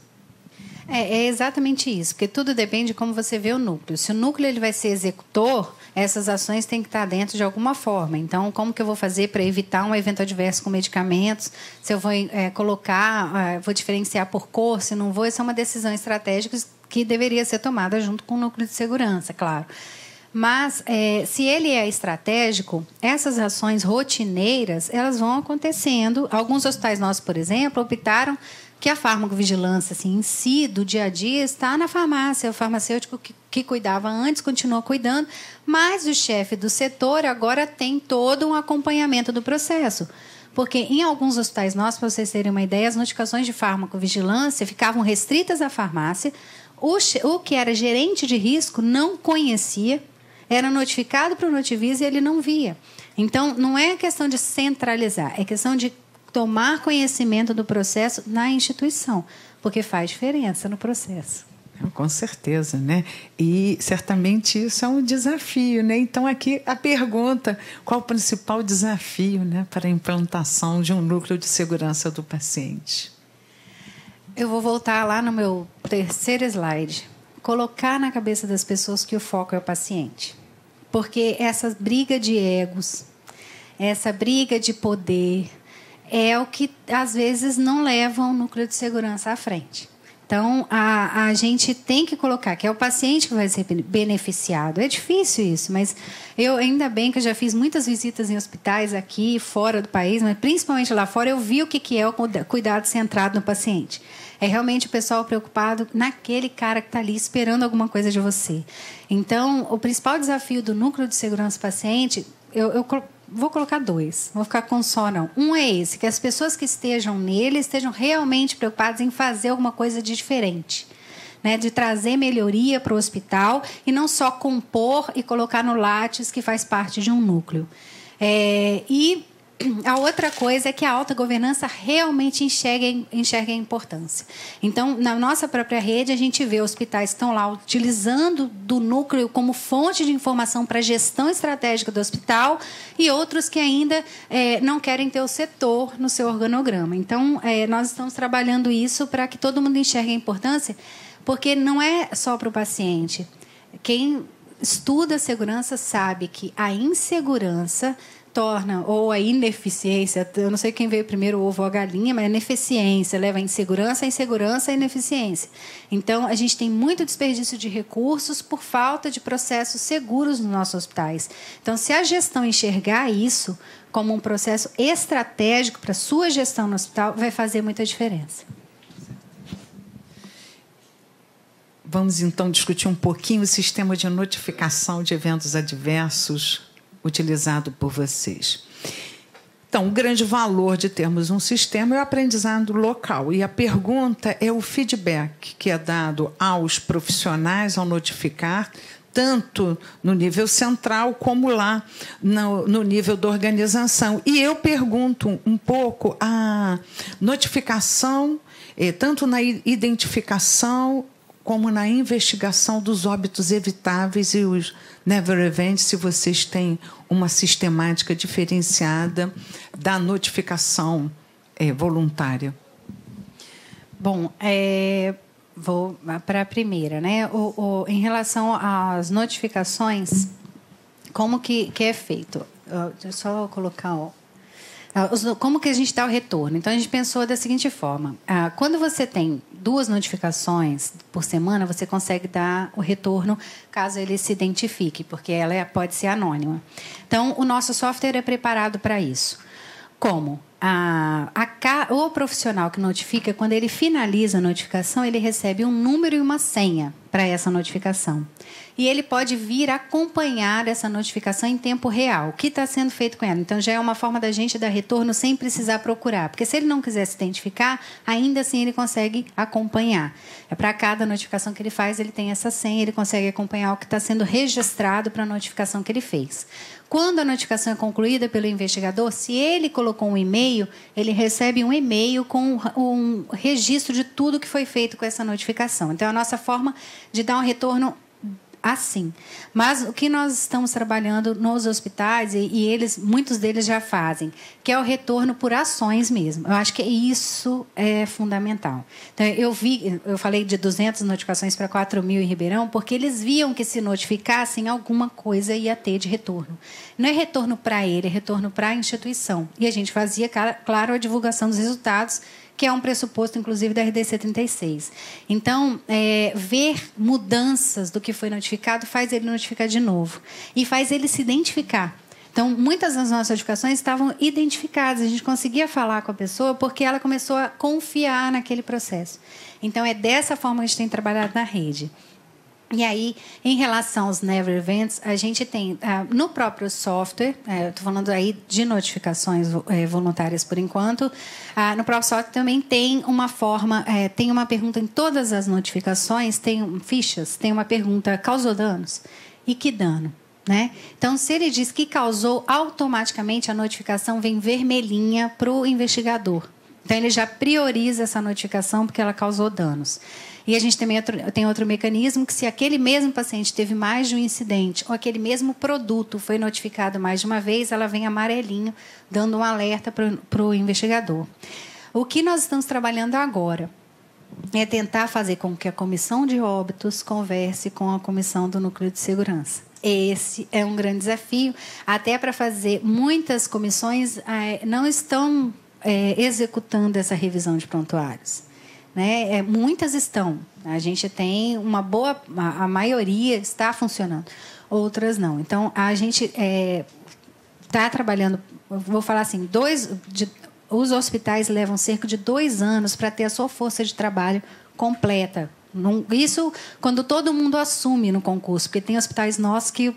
É, é, exatamente isso, porque tudo depende de como você vê o núcleo. Se o núcleo ele vai ser executor, essas ações têm que estar dentro de alguma forma. Então, como que eu vou fazer para evitar um evento adverso com medicamentos? Se eu vou é, colocar, é, vou diferenciar por cor, se não vou, essa é uma decisão estratégica que deveria ser tomada junto com o núcleo de segurança, claro. Mas é, se ele é estratégico, essas ações rotineiras elas vão acontecendo. Alguns hospitais nossos, por exemplo, optaram que a farmacovigilância assim, em si, do dia a dia, está na farmácia. O farmacêutico que, que cuidava antes continua cuidando, mas o chefe do setor agora tem todo um acompanhamento do processo. Porque em alguns hospitais nossos, para vocês terem uma ideia, as notificações de farmacovigilância ficavam restritas à farmácia. O, o que era gerente de risco não conhecia, era notificado para o Notivisa e ele não via. Então, não é questão de centralizar, é questão de tomar conhecimento do processo na instituição, porque faz diferença no processo. Com certeza, né? E certamente isso é um desafio, né? Então, aqui a pergunta: qual o principal desafio né, para a implantação de um núcleo de segurança do paciente? Eu vou voltar lá no meu terceiro slide. Colocar na cabeça das pessoas que o foco é o paciente. Porque essa briga de egos, essa briga de poder, é o que às vezes não leva o núcleo de segurança à frente. Então, a, a gente tem que colocar que é o paciente que vai ser beneficiado. É difícil isso, mas eu ainda bem que eu já fiz muitas visitas em hospitais aqui, fora do país, mas principalmente lá fora, eu vi o que, que é o cuidado centrado no paciente. É realmente o pessoal preocupado naquele cara que está ali esperando alguma coisa de você. Então, o principal desafio do núcleo de segurança paciente, eu, eu vou colocar dois, vou ficar com só não. Um é esse, que as pessoas que estejam nele estejam realmente preocupadas em fazer alguma coisa de diferente. Né, de trazer melhoria para o hospital e não só compor e colocar no Lattes, que faz parte de um núcleo. É, e A outra coisa é que a alta governança realmente enxerga, enxerga a importância. Então, na nossa própria rede, a gente vê hospitais que estão lá utilizando do núcleo como fonte de informação para a gestão estratégica do hospital e outros que ainda é, não querem ter o setor no seu organograma. Então, é, nós estamos trabalhando isso para que todo mundo enxergue a importância, porque não é só para o paciente. Quem estuda segurança sabe que a insegurança torna, ou a ineficiência, eu não sei quem veio primeiro, o ovo ou a galinha, mas a ineficiência leva a insegurança, a insegurança, a ineficiência. Então, a gente tem muito desperdício de recursos por falta de processos seguros nos nossos hospitais. Então, se a gestão enxergar isso como um processo estratégico para a sua gestão no hospital, vai fazer muita diferença. Vamos então discutir um pouquinho o sistema de notificação de eventos adversos utilizado por vocês. Então, o grande valor de termos um sistema é o aprendizado local. E a pergunta é o feedback que é dado aos profissionais ao notificar, tanto no nível central como lá no, no nível da organização. E eu pergunto um pouco a notificação, eh, tanto na identificação como na investigação dos óbitos evitáveis e os Never Event, se vocês têm uma sistemática diferenciada da notificação é, voluntária. Bom, é, vou para a primeira, né? O, o, em relação às notificações, como que, que é feito? Deixa eu só colocar ah, como que a gente dá o retorno? Então a gente pensou da seguinte forma: ah, quando você tem duas notificações por semana, você consegue dar o retorno caso ele se identifique, porque ela é, pode ser anônima. Então o nosso software é preparado para isso. Como? A, a, o profissional que notifica, quando ele finaliza a notificação, ele recebe um número e uma senha para essa notificação. E ele pode vir acompanhar essa notificação em tempo real, o que está sendo feito com ela. Então já é uma forma da gente dar retorno sem precisar procurar, porque se ele não quiser se identificar, ainda assim ele consegue acompanhar. É para cada notificação que ele faz, ele tem essa senha, ele consegue acompanhar o que está sendo registrado para a notificação que ele fez. Quando a notificação é concluída pelo investigador, se ele colocou um e-mail, ele recebe um e-mail com um registro de tudo que foi feito com essa notificação. Então, é a nossa forma de dar um retorno assim. Mas o que nós estamos trabalhando nos hospitais, e, eles, muitos deles já fazem, que é o retorno por ações mesmo. Eu acho que isso é fundamental. Então, eu vi, eu falei de 200 notificações para 4 mil em Ribeirão, porque eles viam que se notificassem, alguma coisa ia ter de retorno. Não é retorno para ele, é retorno para a instituição. E a gente fazia, claro, a divulgação dos resultados que é um pressuposto, inclusive, da RDC 36. Então, é, ver mudanças do que foi notificado faz ele notificar de novo e faz ele se identificar. Então, muitas das nossas notificações estavam identificadas, a gente conseguia falar com a pessoa porque ela começou a confiar naquele processo. Então, é dessa forma que a gente tem trabalhado na rede. E aí, em relação aos Never Events, a gente tem uh, no próprio software, uh, é, estou falando aí de notificações uh, voluntárias por enquanto, ah, no próprio software também tem uma forma, é, tem uma pergunta em todas as notificações, tem um, fichas, tem uma pergunta, causou danos? E que dano? Né? Então, se ele diz que causou, automaticamente a notificação vem vermelhinha para o investigador. Então, ele já prioriza essa notificação porque ela causou danos. E a gente também tem outro mecanismo que se aquele mesmo paciente teve mais de um incidente ou aquele mesmo produto foi notificado mais de uma vez, ela vem amarelinho, dando um alerta para o investigador. O que nós estamos trabalhando agora é tentar fazer com que a comissão de óbitos converse com a comissão do núcleo de segurança. Esse é um grande desafio, até para fazer muitas comissões eh, não estão é, executando essa revisão de prontuários. Né? É, muitas estão. A gente tem uma boa, a, maioria está funcionando, outras não. Então a gente está é, tá trabalhando, vou falar assim, dois, de, os hospitais levam cerca de dois anos para ter a sua força de trabalho completa, isso quando todo mundo assume no concurso, porque tem hospitais nossos que,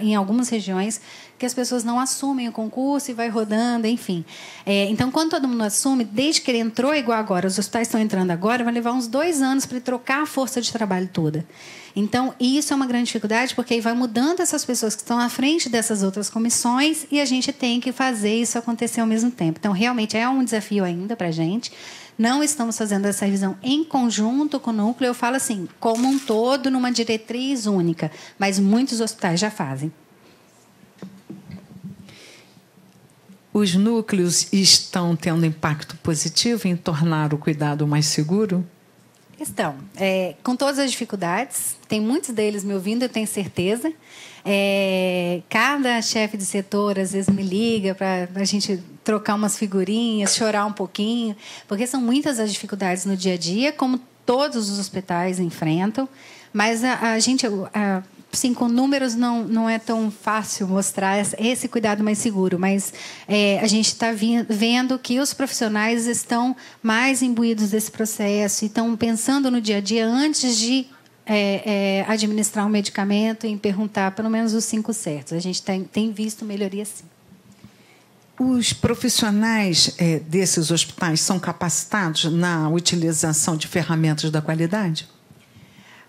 em algumas regiões, que as pessoas não assumem o concurso e vai rodando, enfim. É, então, quando todo mundo assume, desde que ele entrou, igual agora, os hospitais estão entrando agora, vai levar uns dois anos para ele trocar a força de trabalho toda. Então, isso é uma grande dificuldade, porque aí vai mudando essas pessoas que estão à frente dessas outras comissões e a gente tem que fazer isso acontecer ao mesmo tempo. Então, realmente é um desafio ainda para a gente. Não estamos fazendo essa revisão em conjunto com o núcleo, eu falo assim, como um todo, numa diretriz única, mas muitos hospitais já fazem. Os núcleos estão tendo impacto positivo em tornar o cuidado mais seguro? Estão. É, com todas as dificuldades, tem muitos deles me ouvindo, eu tenho certeza. É, cada chefe de setor às vezes me liga para a gente trocar umas figurinhas, chorar um pouquinho, porque são muitas as dificuldades no dia a dia, como todos os hospitais enfrentam. Mas a, a gente, a, sim, com números não, não é tão fácil mostrar esse cuidado mais seguro, mas é, a gente está vendo que os profissionais estão mais imbuídos desse processo e estão pensando no dia a dia antes de é, é, administrar um medicamento e perguntar pelo menos os cinco certos. A gente tem, tem visto melhoria sim. Os profissionais é, desses hospitais são capacitados na utilização de ferramentas da qualidade?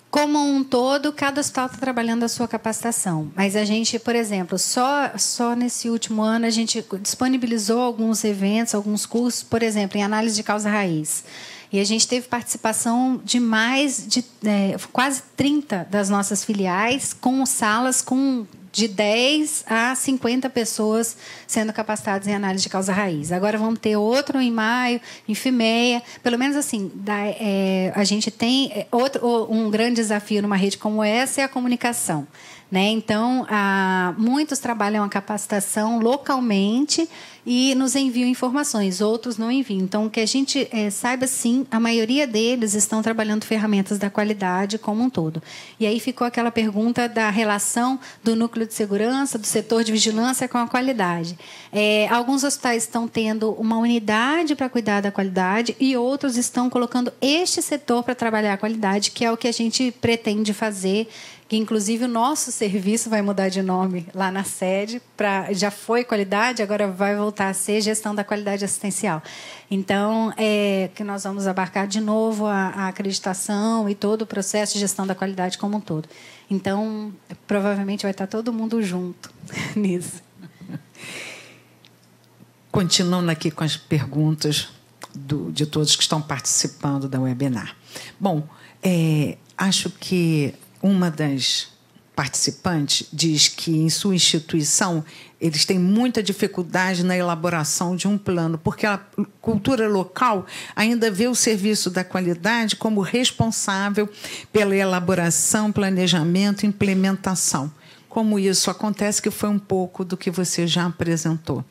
Como um todo, cada hospital está trabalhando a sua capacitação. Mas a gente, por exemplo, só, só nesse último ano a gente disponibilizou alguns eventos, alguns cursos, por exemplo, em análise de causa raiz. E a gente teve participação de mais de é, quase 30 das nossas filiais, com salas com de 10 a 50 pessoas sendo capacitadas em análise de causa raiz. Agora vamos ter outro em maio, em FIMEIA. Pelo menos assim, da, é, a gente tem é, outro, um grande desafio numa rede como essa é a comunicação. Né? Então, a muitos trabalham a capacitação localmente e nos enviam informações, outros não enviam. Então, que a gente é, saiba, sim, a maioria deles estão trabalhando ferramentas da qualidade como um todo. E aí ficou aquela pergunta da relação do núcleo de segurança, do setor de vigilância com a qualidade. É, alguns hospitais estão tendo uma unidade para cuidar da qualidade e outros estão colocando este setor para trabalhar a qualidade, que é o que a gente pretende fazer que inclusive o nosso serviço vai mudar de nome lá na sede, para já foi qualidade, agora vai voltar a ser gestão da qualidade assistencial. Então, é, que nós vamos abarcar de novo a, a acreditação e todo o processo de gestão da qualidade como um todo. Então, provavelmente vai estar todo mundo junto nisso. Continuando aqui com as perguntas do, de todos que estão participando da webinar. Bom, é, acho que uma das participantes diz que em sua instituição eles têm muita dificuldade na elaboração de um plano, porque a cultura local ainda vê o serviço da qualidade como responsável pela elaboração, planejamento e implementação. Como isso acontece, que foi um pouco do que você já apresentou.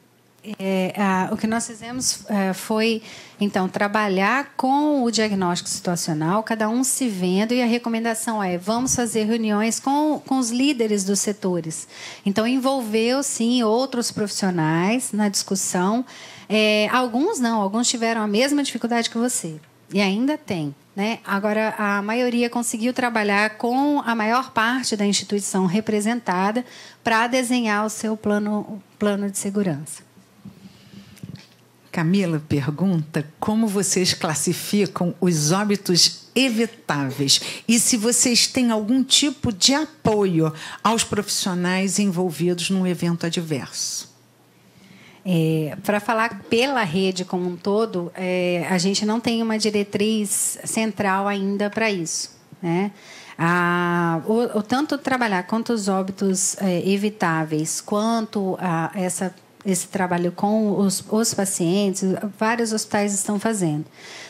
É, a, o que nós fizemos é, foi, então, trabalhar com o diagnóstico situacional, cada um se vendo, e a recomendação é: vamos fazer reuniões com, com os líderes dos setores. Então, envolveu, sim, outros profissionais na discussão. É, alguns não, alguns tiveram a mesma dificuldade que você, e ainda tem. Né? Agora, a maioria conseguiu trabalhar com a maior parte da instituição representada para desenhar o seu plano, plano de segurança. Camila pergunta como vocês classificam os óbitos evitáveis e se vocês têm algum tipo de apoio aos profissionais envolvidos num evento adverso. É, Para falar pela rede como um todo, é, a gente não tem uma diretriz central ainda para isso. Né? o, o, tanto trabalhar quanto os óbitos é, evitáveis, quanto a essa esse trabalho com os, os pacientes, vários hospitais estão fazendo.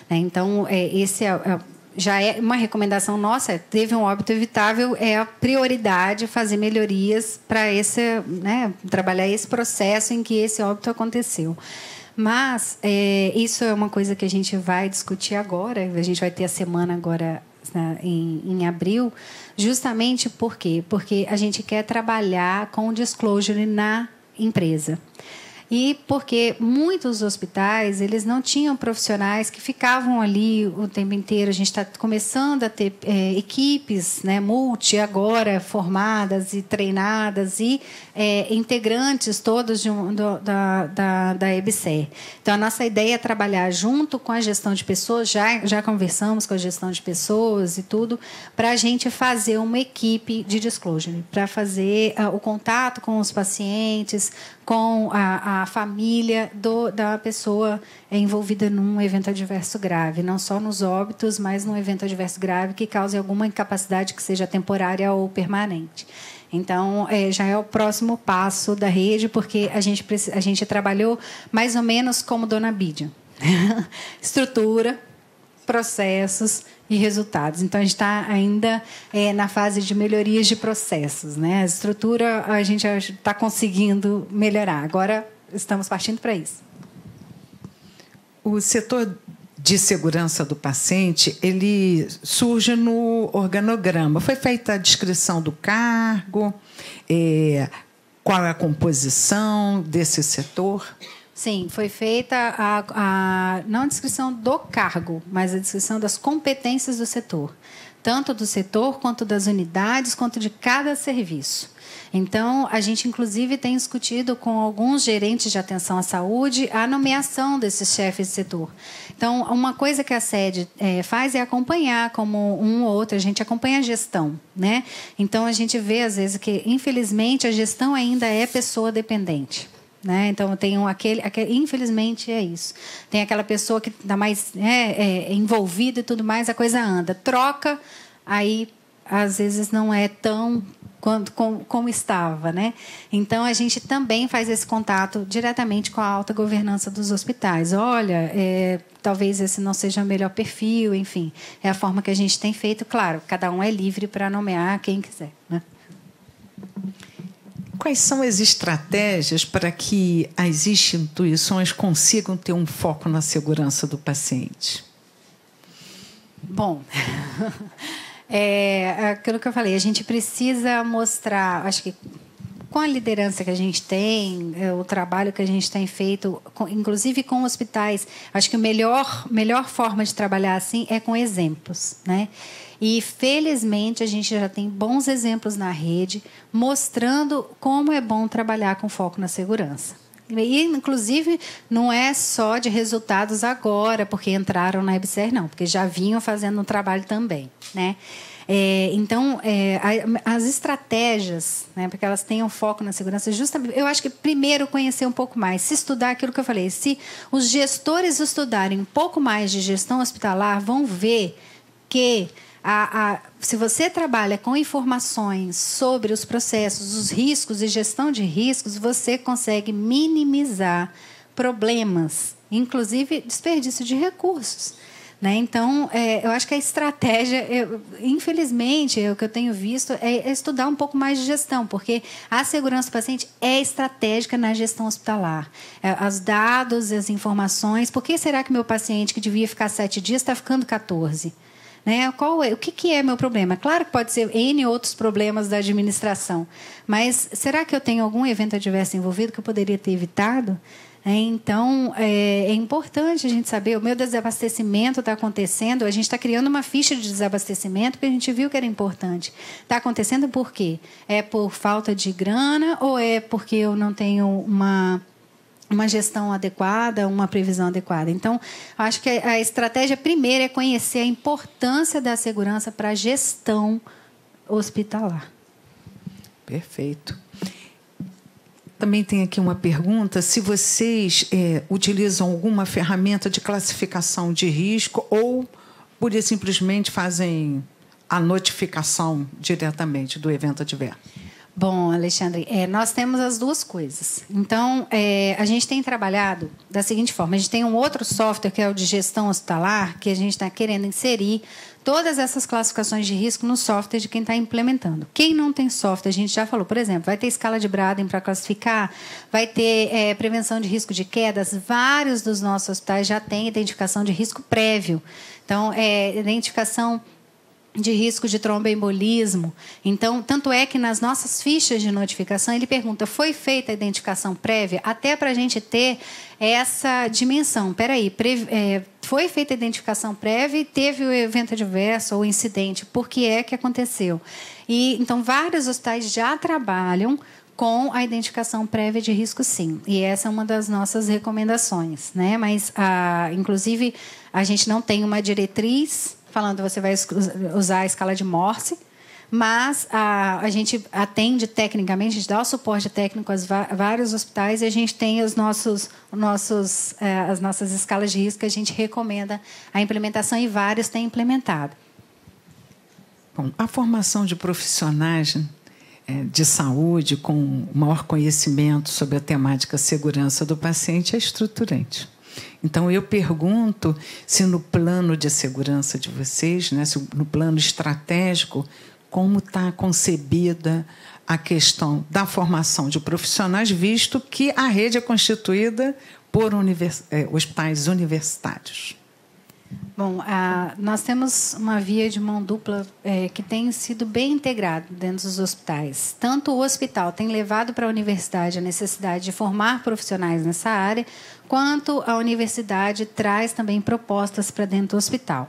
Né? Então, é, esse é, é já é uma recomendação nossa, é, teve um óbito evitável, é a prioridade fazer melhorias para esse, né, trabalhar esse processo em que esse óbito aconteceu. Mas é, isso é uma coisa que a gente vai discutir agora, a gente vai ter a semana agora né, em, em abril, justamente por quê? Porque a gente quer trabalhar com o disclosure na empresa. E porque muitos hospitais, eles não tinham profissionais que ficavam ali o tempo inteiro. A gente está começando a ter é, equipes né, multi agora formadas e treinadas e é, integrantes todos de um, do, da, da, da EBSER. Então, a nossa ideia é trabalhar junto com a gestão de pessoas, já, já conversamos com a gestão de pessoas e tudo, para a gente fazer uma equipe de disclosure, para fazer uh, o contato com os pacientes, com a, a família do, da pessoa envolvida num evento adverso grave, não só nos óbitos, mas num evento adverso grave que cause alguma incapacidade que seja temporária ou permanente. Então, é, já é o próximo passo da rede, porque a gente, a gente trabalhou mais ou menos como Dona Bidia. Estrutura, processos e resultados. Então, a gente está ainda é, na fase de melhorias de processos. Né? A estrutura a gente está conseguindo melhorar. Agora, estamos partindo para isso. O setor de segurança do paciente, ele surge no organograma. Foi feita a descrição do cargo, é, qual é a composição desse setor? Sim, foi feita a, a, não a descrição do cargo, mas a descrição das competências do setor, tanto do setor quanto das unidades, quanto de cada serviço. Então, a gente inclusive tem discutido com alguns gerentes de atenção à saúde a nomeação desses chefes de setor. Então, uma coisa que a sede é, faz é acompanhar, como um ou outro, a gente acompanha a gestão, né? Então, a gente vê às vezes que, infelizmente, a gestão ainda é pessoa dependente. Né? Então tem um, aquele, aquele, infelizmente é isso. Tem aquela pessoa que está mais né, é, envolvida e tudo mais, a coisa anda. Troca, aí às vezes não é tão quando, com, como estava, né? Então a gente também faz esse contato diretamente com a alta governança dos hospitais. Olha, é, talvez esse não seja o melhor perfil, enfim, é a forma que a gente tem feito. Claro, cada um é livre para nomear quem quiser, né? Quais são as estratégias para que as instituições consigam ter um foco na segurança do paciente? Bom. É, é aquilo que eu falei, a gente precisa mostrar, acho que com a liderança que a gente tem, é, o trabalho que a gente tem feito, inclusive com hospitais, acho que a melhor, melhor forma de trabalhar assim é com exemplos, né? E felizmente a gente já tem bons exemplos na rede mostrando como é bom trabalhar com foco na segurança. E, inclusive, não é só de resultados agora, porque entraram na EBSER, não, porque já vinham fazendo um trabalho também. Né? É, então, é, a, as estratégias, né, porque elas têm um foco na segurança, justamente, eu acho que primeiro conhecer um pouco mais, se estudar aquilo que eu falei, se os gestores estudarem um pouco mais de gestão hospitalar, vão ver que a, a, se você trabalha com informações sobre os processos, os riscos e gestão de riscos, você consegue minimizar problemas, inclusive desperdício de recursos. Né? Então, é, eu acho que a estratégia, eu, infelizmente, é o que eu tenho visto é, é estudar um pouco mais de gestão, porque a segurança do paciente é estratégica na gestão hospitalar. É, os dados, as informações, por que será que meu paciente que devia ficar sete dias está ficando 14? Né? Qual é, o que, que é meu problema? Claro que pode ser N outros problemas da administração, mas será que eu tenho algum evento adverso envolvido que eu poderia ter evitado? É, então, é, é, importante a gente saber, o meu desabastecimento está acontecendo, a gente está criando uma ficha de desabastecimento porque a gente viu que era importante. Está acontecendo por quê? É por falta de grana ou é porque eu não tenho uma uma gestão adequada, uma previsão adequada. Então, acho que a estratégia primeira é conhecer a importância da segurança para a gestão hospitalar. Perfeito. Também tem aqui uma pergunta: se vocês é, utilizam alguma ferramenta de classificação de risco ou pura e simplesmente fazem a notificação diretamente do evento adverso? Bom, Alexandre, é, nós temos as duas coisas. Então, é, a gente tem trabalhado da seguinte forma: a gente tem um outro software que é o de gestão hospitalar, que a gente está querendo inserir todas essas classificações de risco no software de quem está implementando. Quem não tem software, a gente já falou, por exemplo, vai ter escala de Braden para classificar, vai ter é, prevenção de risco de quedas. Vários dos nossos hospitais já têm identificação de risco prévio. Então, é, identificação de risco de tromboembolismo. Então, tanto é que nas nossas fichas de notificação, ele pergunta: foi feita a identificação prévia? Até para a gente ter essa dimensão. Espera aí, é, foi feita a identificação prévia e teve o evento adverso ou incidente. Por que é que aconteceu? E Então, vários hospitais já trabalham com a identificação prévia de risco, sim. E essa é uma das nossas recomendações. Né? Mas, a, ah, inclusive, a gente não tem uma diretriz falando você vai usar a escala de Morse, mas a, a gente atende tecnicamente, a gente dá o suporte técnico a vários hospitais e a gente tem os nossos, nossos, eh, as nossas escalas de risco que a gente recomenda a implementação e vários têm implementado. Bom, a formação de profissionais eh, de saúde com maior conhecimento sobre a temática segurança do paciente é estruturante. Então eu pergunto se no plano de segurança de vocês, né, se no plano estratégico, como está concebida a questão da formação de profissionais, visto que a rede é constituída por univers... É, hospitais universitários. Bom, a, nós temos uma via de mão dupla é, que tem sido bem integrado dentro dos hospitais. Tanto o hospital tem levado para a universidade a necessidade de formar profissionais nessa área, quanto a universidade traz também propostas para dentro do hospital.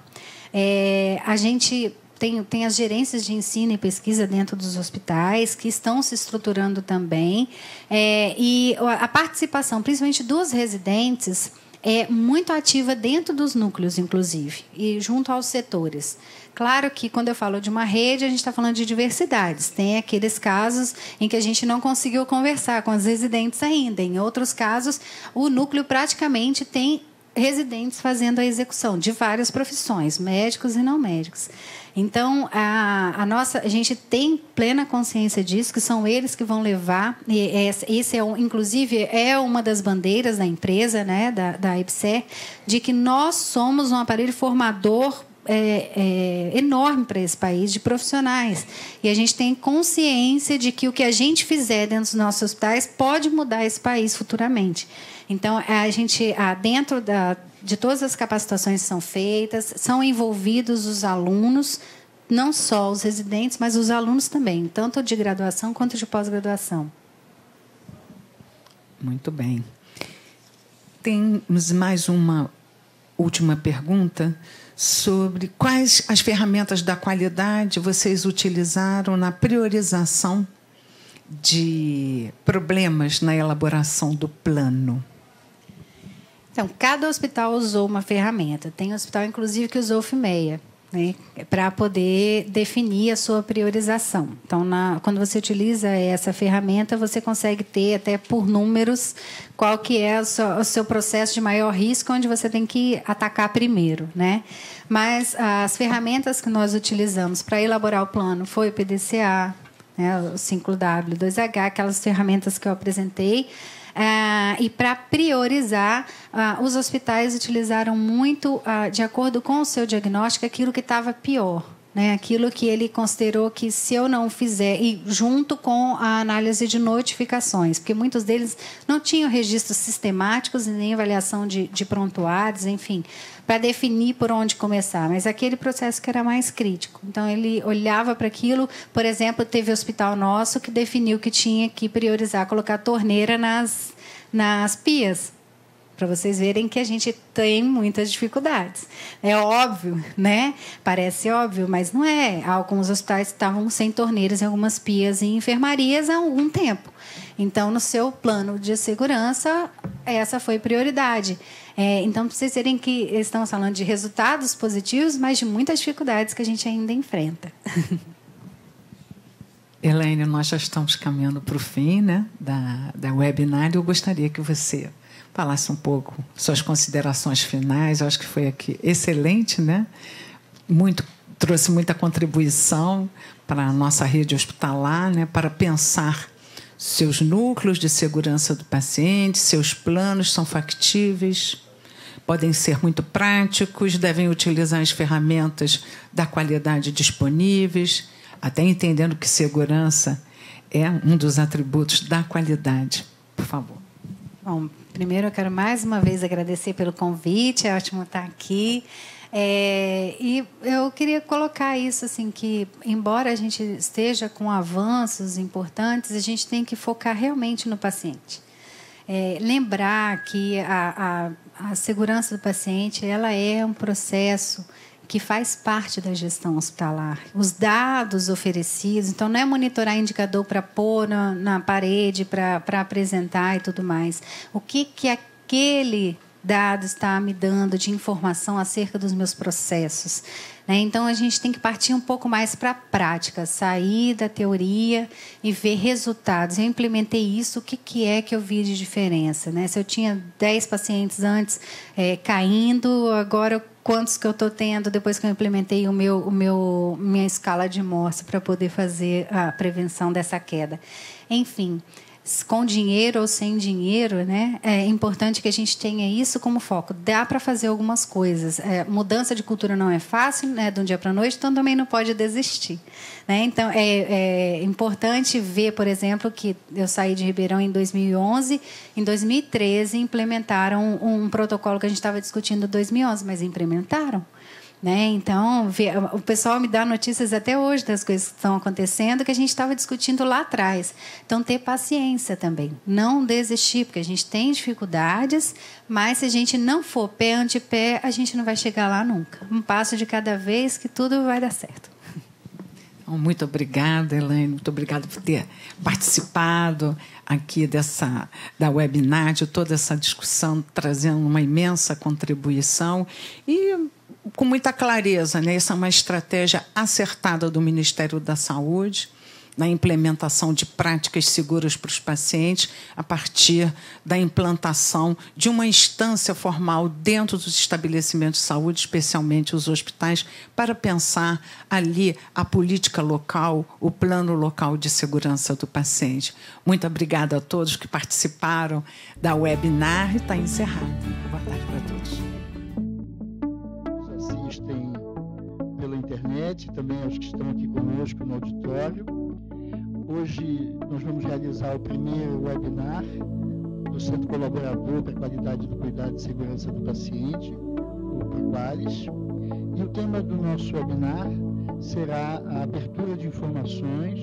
É, a gente tem, tem as gerências de ensino e pesquisa dentro dos hospitais que estão se estruturando também. É, e a participação, principalmente dos residentes, é muito ativa dentro dos núcleos, inclusive, e junto aos setores. Claro que quando eu falo de uma rede, a gente está falando de diversidades. Tem aqueles casos em que a gente não conseguiu conversar com os residentes ainda. Em outros casos, o núcleo praticamente tem residentes fazendo a execução de várias profissões, médicos e não médicos. Então, a, a nossa, a gente tem plena consciência disso, que são eles que vão levar, e é, esse é, um, inclusive, é uma das bandeiras da empresa, né, da, da IPSER, de que nós somos um aparelho formador é, é, enorme para esse país de profissionais. E a gente tem consciência de que o que a gente fizer dentro dos nossos hospitais pode mudar esse país futuramente. Então, é, a gente, dentro da, de todas as capacitações que são feitas, são envolvidos os alunos, não só os residentes, mas os alunos também, tanto de graduação quanto de pós-graduação. Muito bem. Temos mais uma última pergunta sobre quais as ferramentas da qualidade vocês utilizaram na priorização de problemas na elaboração do plano. Então, cada hospital usou uma ferramenta. Tem hospital, inclusive, que usou o FIMEA. Né, para poder definir a sua priorização. Então, na, quando você utiliza essa ferramenta, você consegue ter até por números qual que é o seu, o seu processo de maior risco, onde você tem que atacar primeiro, né? Mas as ferramentas que nós utilizamos para elaborar o plano foi o PDCA, né, o 5W, 2H, aquelas ferramentas que eu apresentei. Ah, e para priorizar, ah, os hospitais utilizaram muito, ah, de acordo com o seu diagnóstico, aquilo que estava pior né? Aquilo que ele considerou que se eu não fizer e junto com a análise de notificações, porque muitos deles não tinham registros sistemáticos e nem avaliação de, de prontuários, enfim, para definir por onde começar. Mas aquele processo que era mais crítico. Então ele olhava para aquilo, por exemplo, teve o hospital nosso que definiu que tinha que priorizar colocar torneira nas nas pias para vocês verem que a gente tem muitas dificuldades. É óbvio, né? Parece óbvio, mas não é. Alguns hospitais estavam sem torneiras em algumas pias e enfermarias há algum tempo. Então, no seu plano de segurança, essa foi prioridade. É, então, para vocês verem que estamos falando de resultados positivos, mas de muitas dificuldades que a gente ainda enfrenta. Helene, nós já estamos caminhando para o fim né, da, da webinar e eu gostaria que você falasse um pouco suas considerações finais. Eu acho que foi aqui excelente, né? Muito trouxe muita contribuição para a nossa rede hospitalar, né? Para pensar seus núcleos de segurança do paciente, seus planos são factíveis, podem ser muito práticos, devem utilizar as ferramentas da qualidade disponíveis, até entendendo que segurança é um dos atributos da qualidade. Por favor. Bom, Primeiro, eu quero mais uma vez agradecer pelo convite, é ótimo estar aqui. É, e eu queria colocar isso assim que, embora a gente esteja com avanços importantes, a gente tem que focar realmente no paciente. É, lembrar que a, a, a segurança do paciente ela é um processo que faz parte da gestão hospitalar. Os dados oferecidos, então não é monitorar indicador para pôr na, na parede, para apresentar e tudo mais. O que, que aquele dado está me dando de informação acerca dos meus processos? Né? Então a gente tem que partir um pouco mais para a prática, sair da teoria e ver resultados. Eu implementei isso, o que, que é que eu vi de diferença? Né? Se eu tinha 10 pacientes antes é, caindo, agora quantos que eu estou tendo depois que eu implementei o meu, o meu minha escala de morte para poder fazer a prevenção dessa queda. Enfim, com dinheiro ou sem dinheiro, né? É importante que a gente tenha isso como foco. Dá para fazer algumas coisas. É, mudança de cultura não é fácil, né? De um dia para noite, então também não pode desistir, né? Então é, é, importante ver, por exemplo, que eu saí de Ribeirão em 2011, em 2013 implementaram um, um protocolo que a gente estava discutindo em 2011, mas implementaram. Né? Então, o pessoal me dá notícias até hoje das coisas que estão acontecendo que a gente estava discutindo lá atrás. Então, ter paciência também. Não desistir, porque a gente tem dificuldades, mas se a gente não for pé ante pé, a gente não vai chegar lá nunca. Um passo de cada vez que tudo vai dar certo. Então, muito obrigada, Elaine. Muito obrigada por ter participado aqui dessa da Webinad, toda essa discussão trazendo uma imensa contribuição e com muita clareza, né? Essa é uma estratégia acertada do Ministério da Saúde na implementação de práticas seguras para os pacientes a partir da implantação de uma instância formal dentro dos estabelecimentos de saúde, especialmente os hospitais, para pensar ali a política local, o plano local de segurança do paciente. Muito obrigada a todos que participaram da webinar e está encerrado. Boa tarde para todos. também aos que estão aqui conosco no auditório. Hoje nós vamos realizar o primeiro webinar do Centro Colaborador para a Qualidade do Cuidado e Segurança do Paciente, o PROQUALIS. E o tema do nosso webinar será a abertura de informações,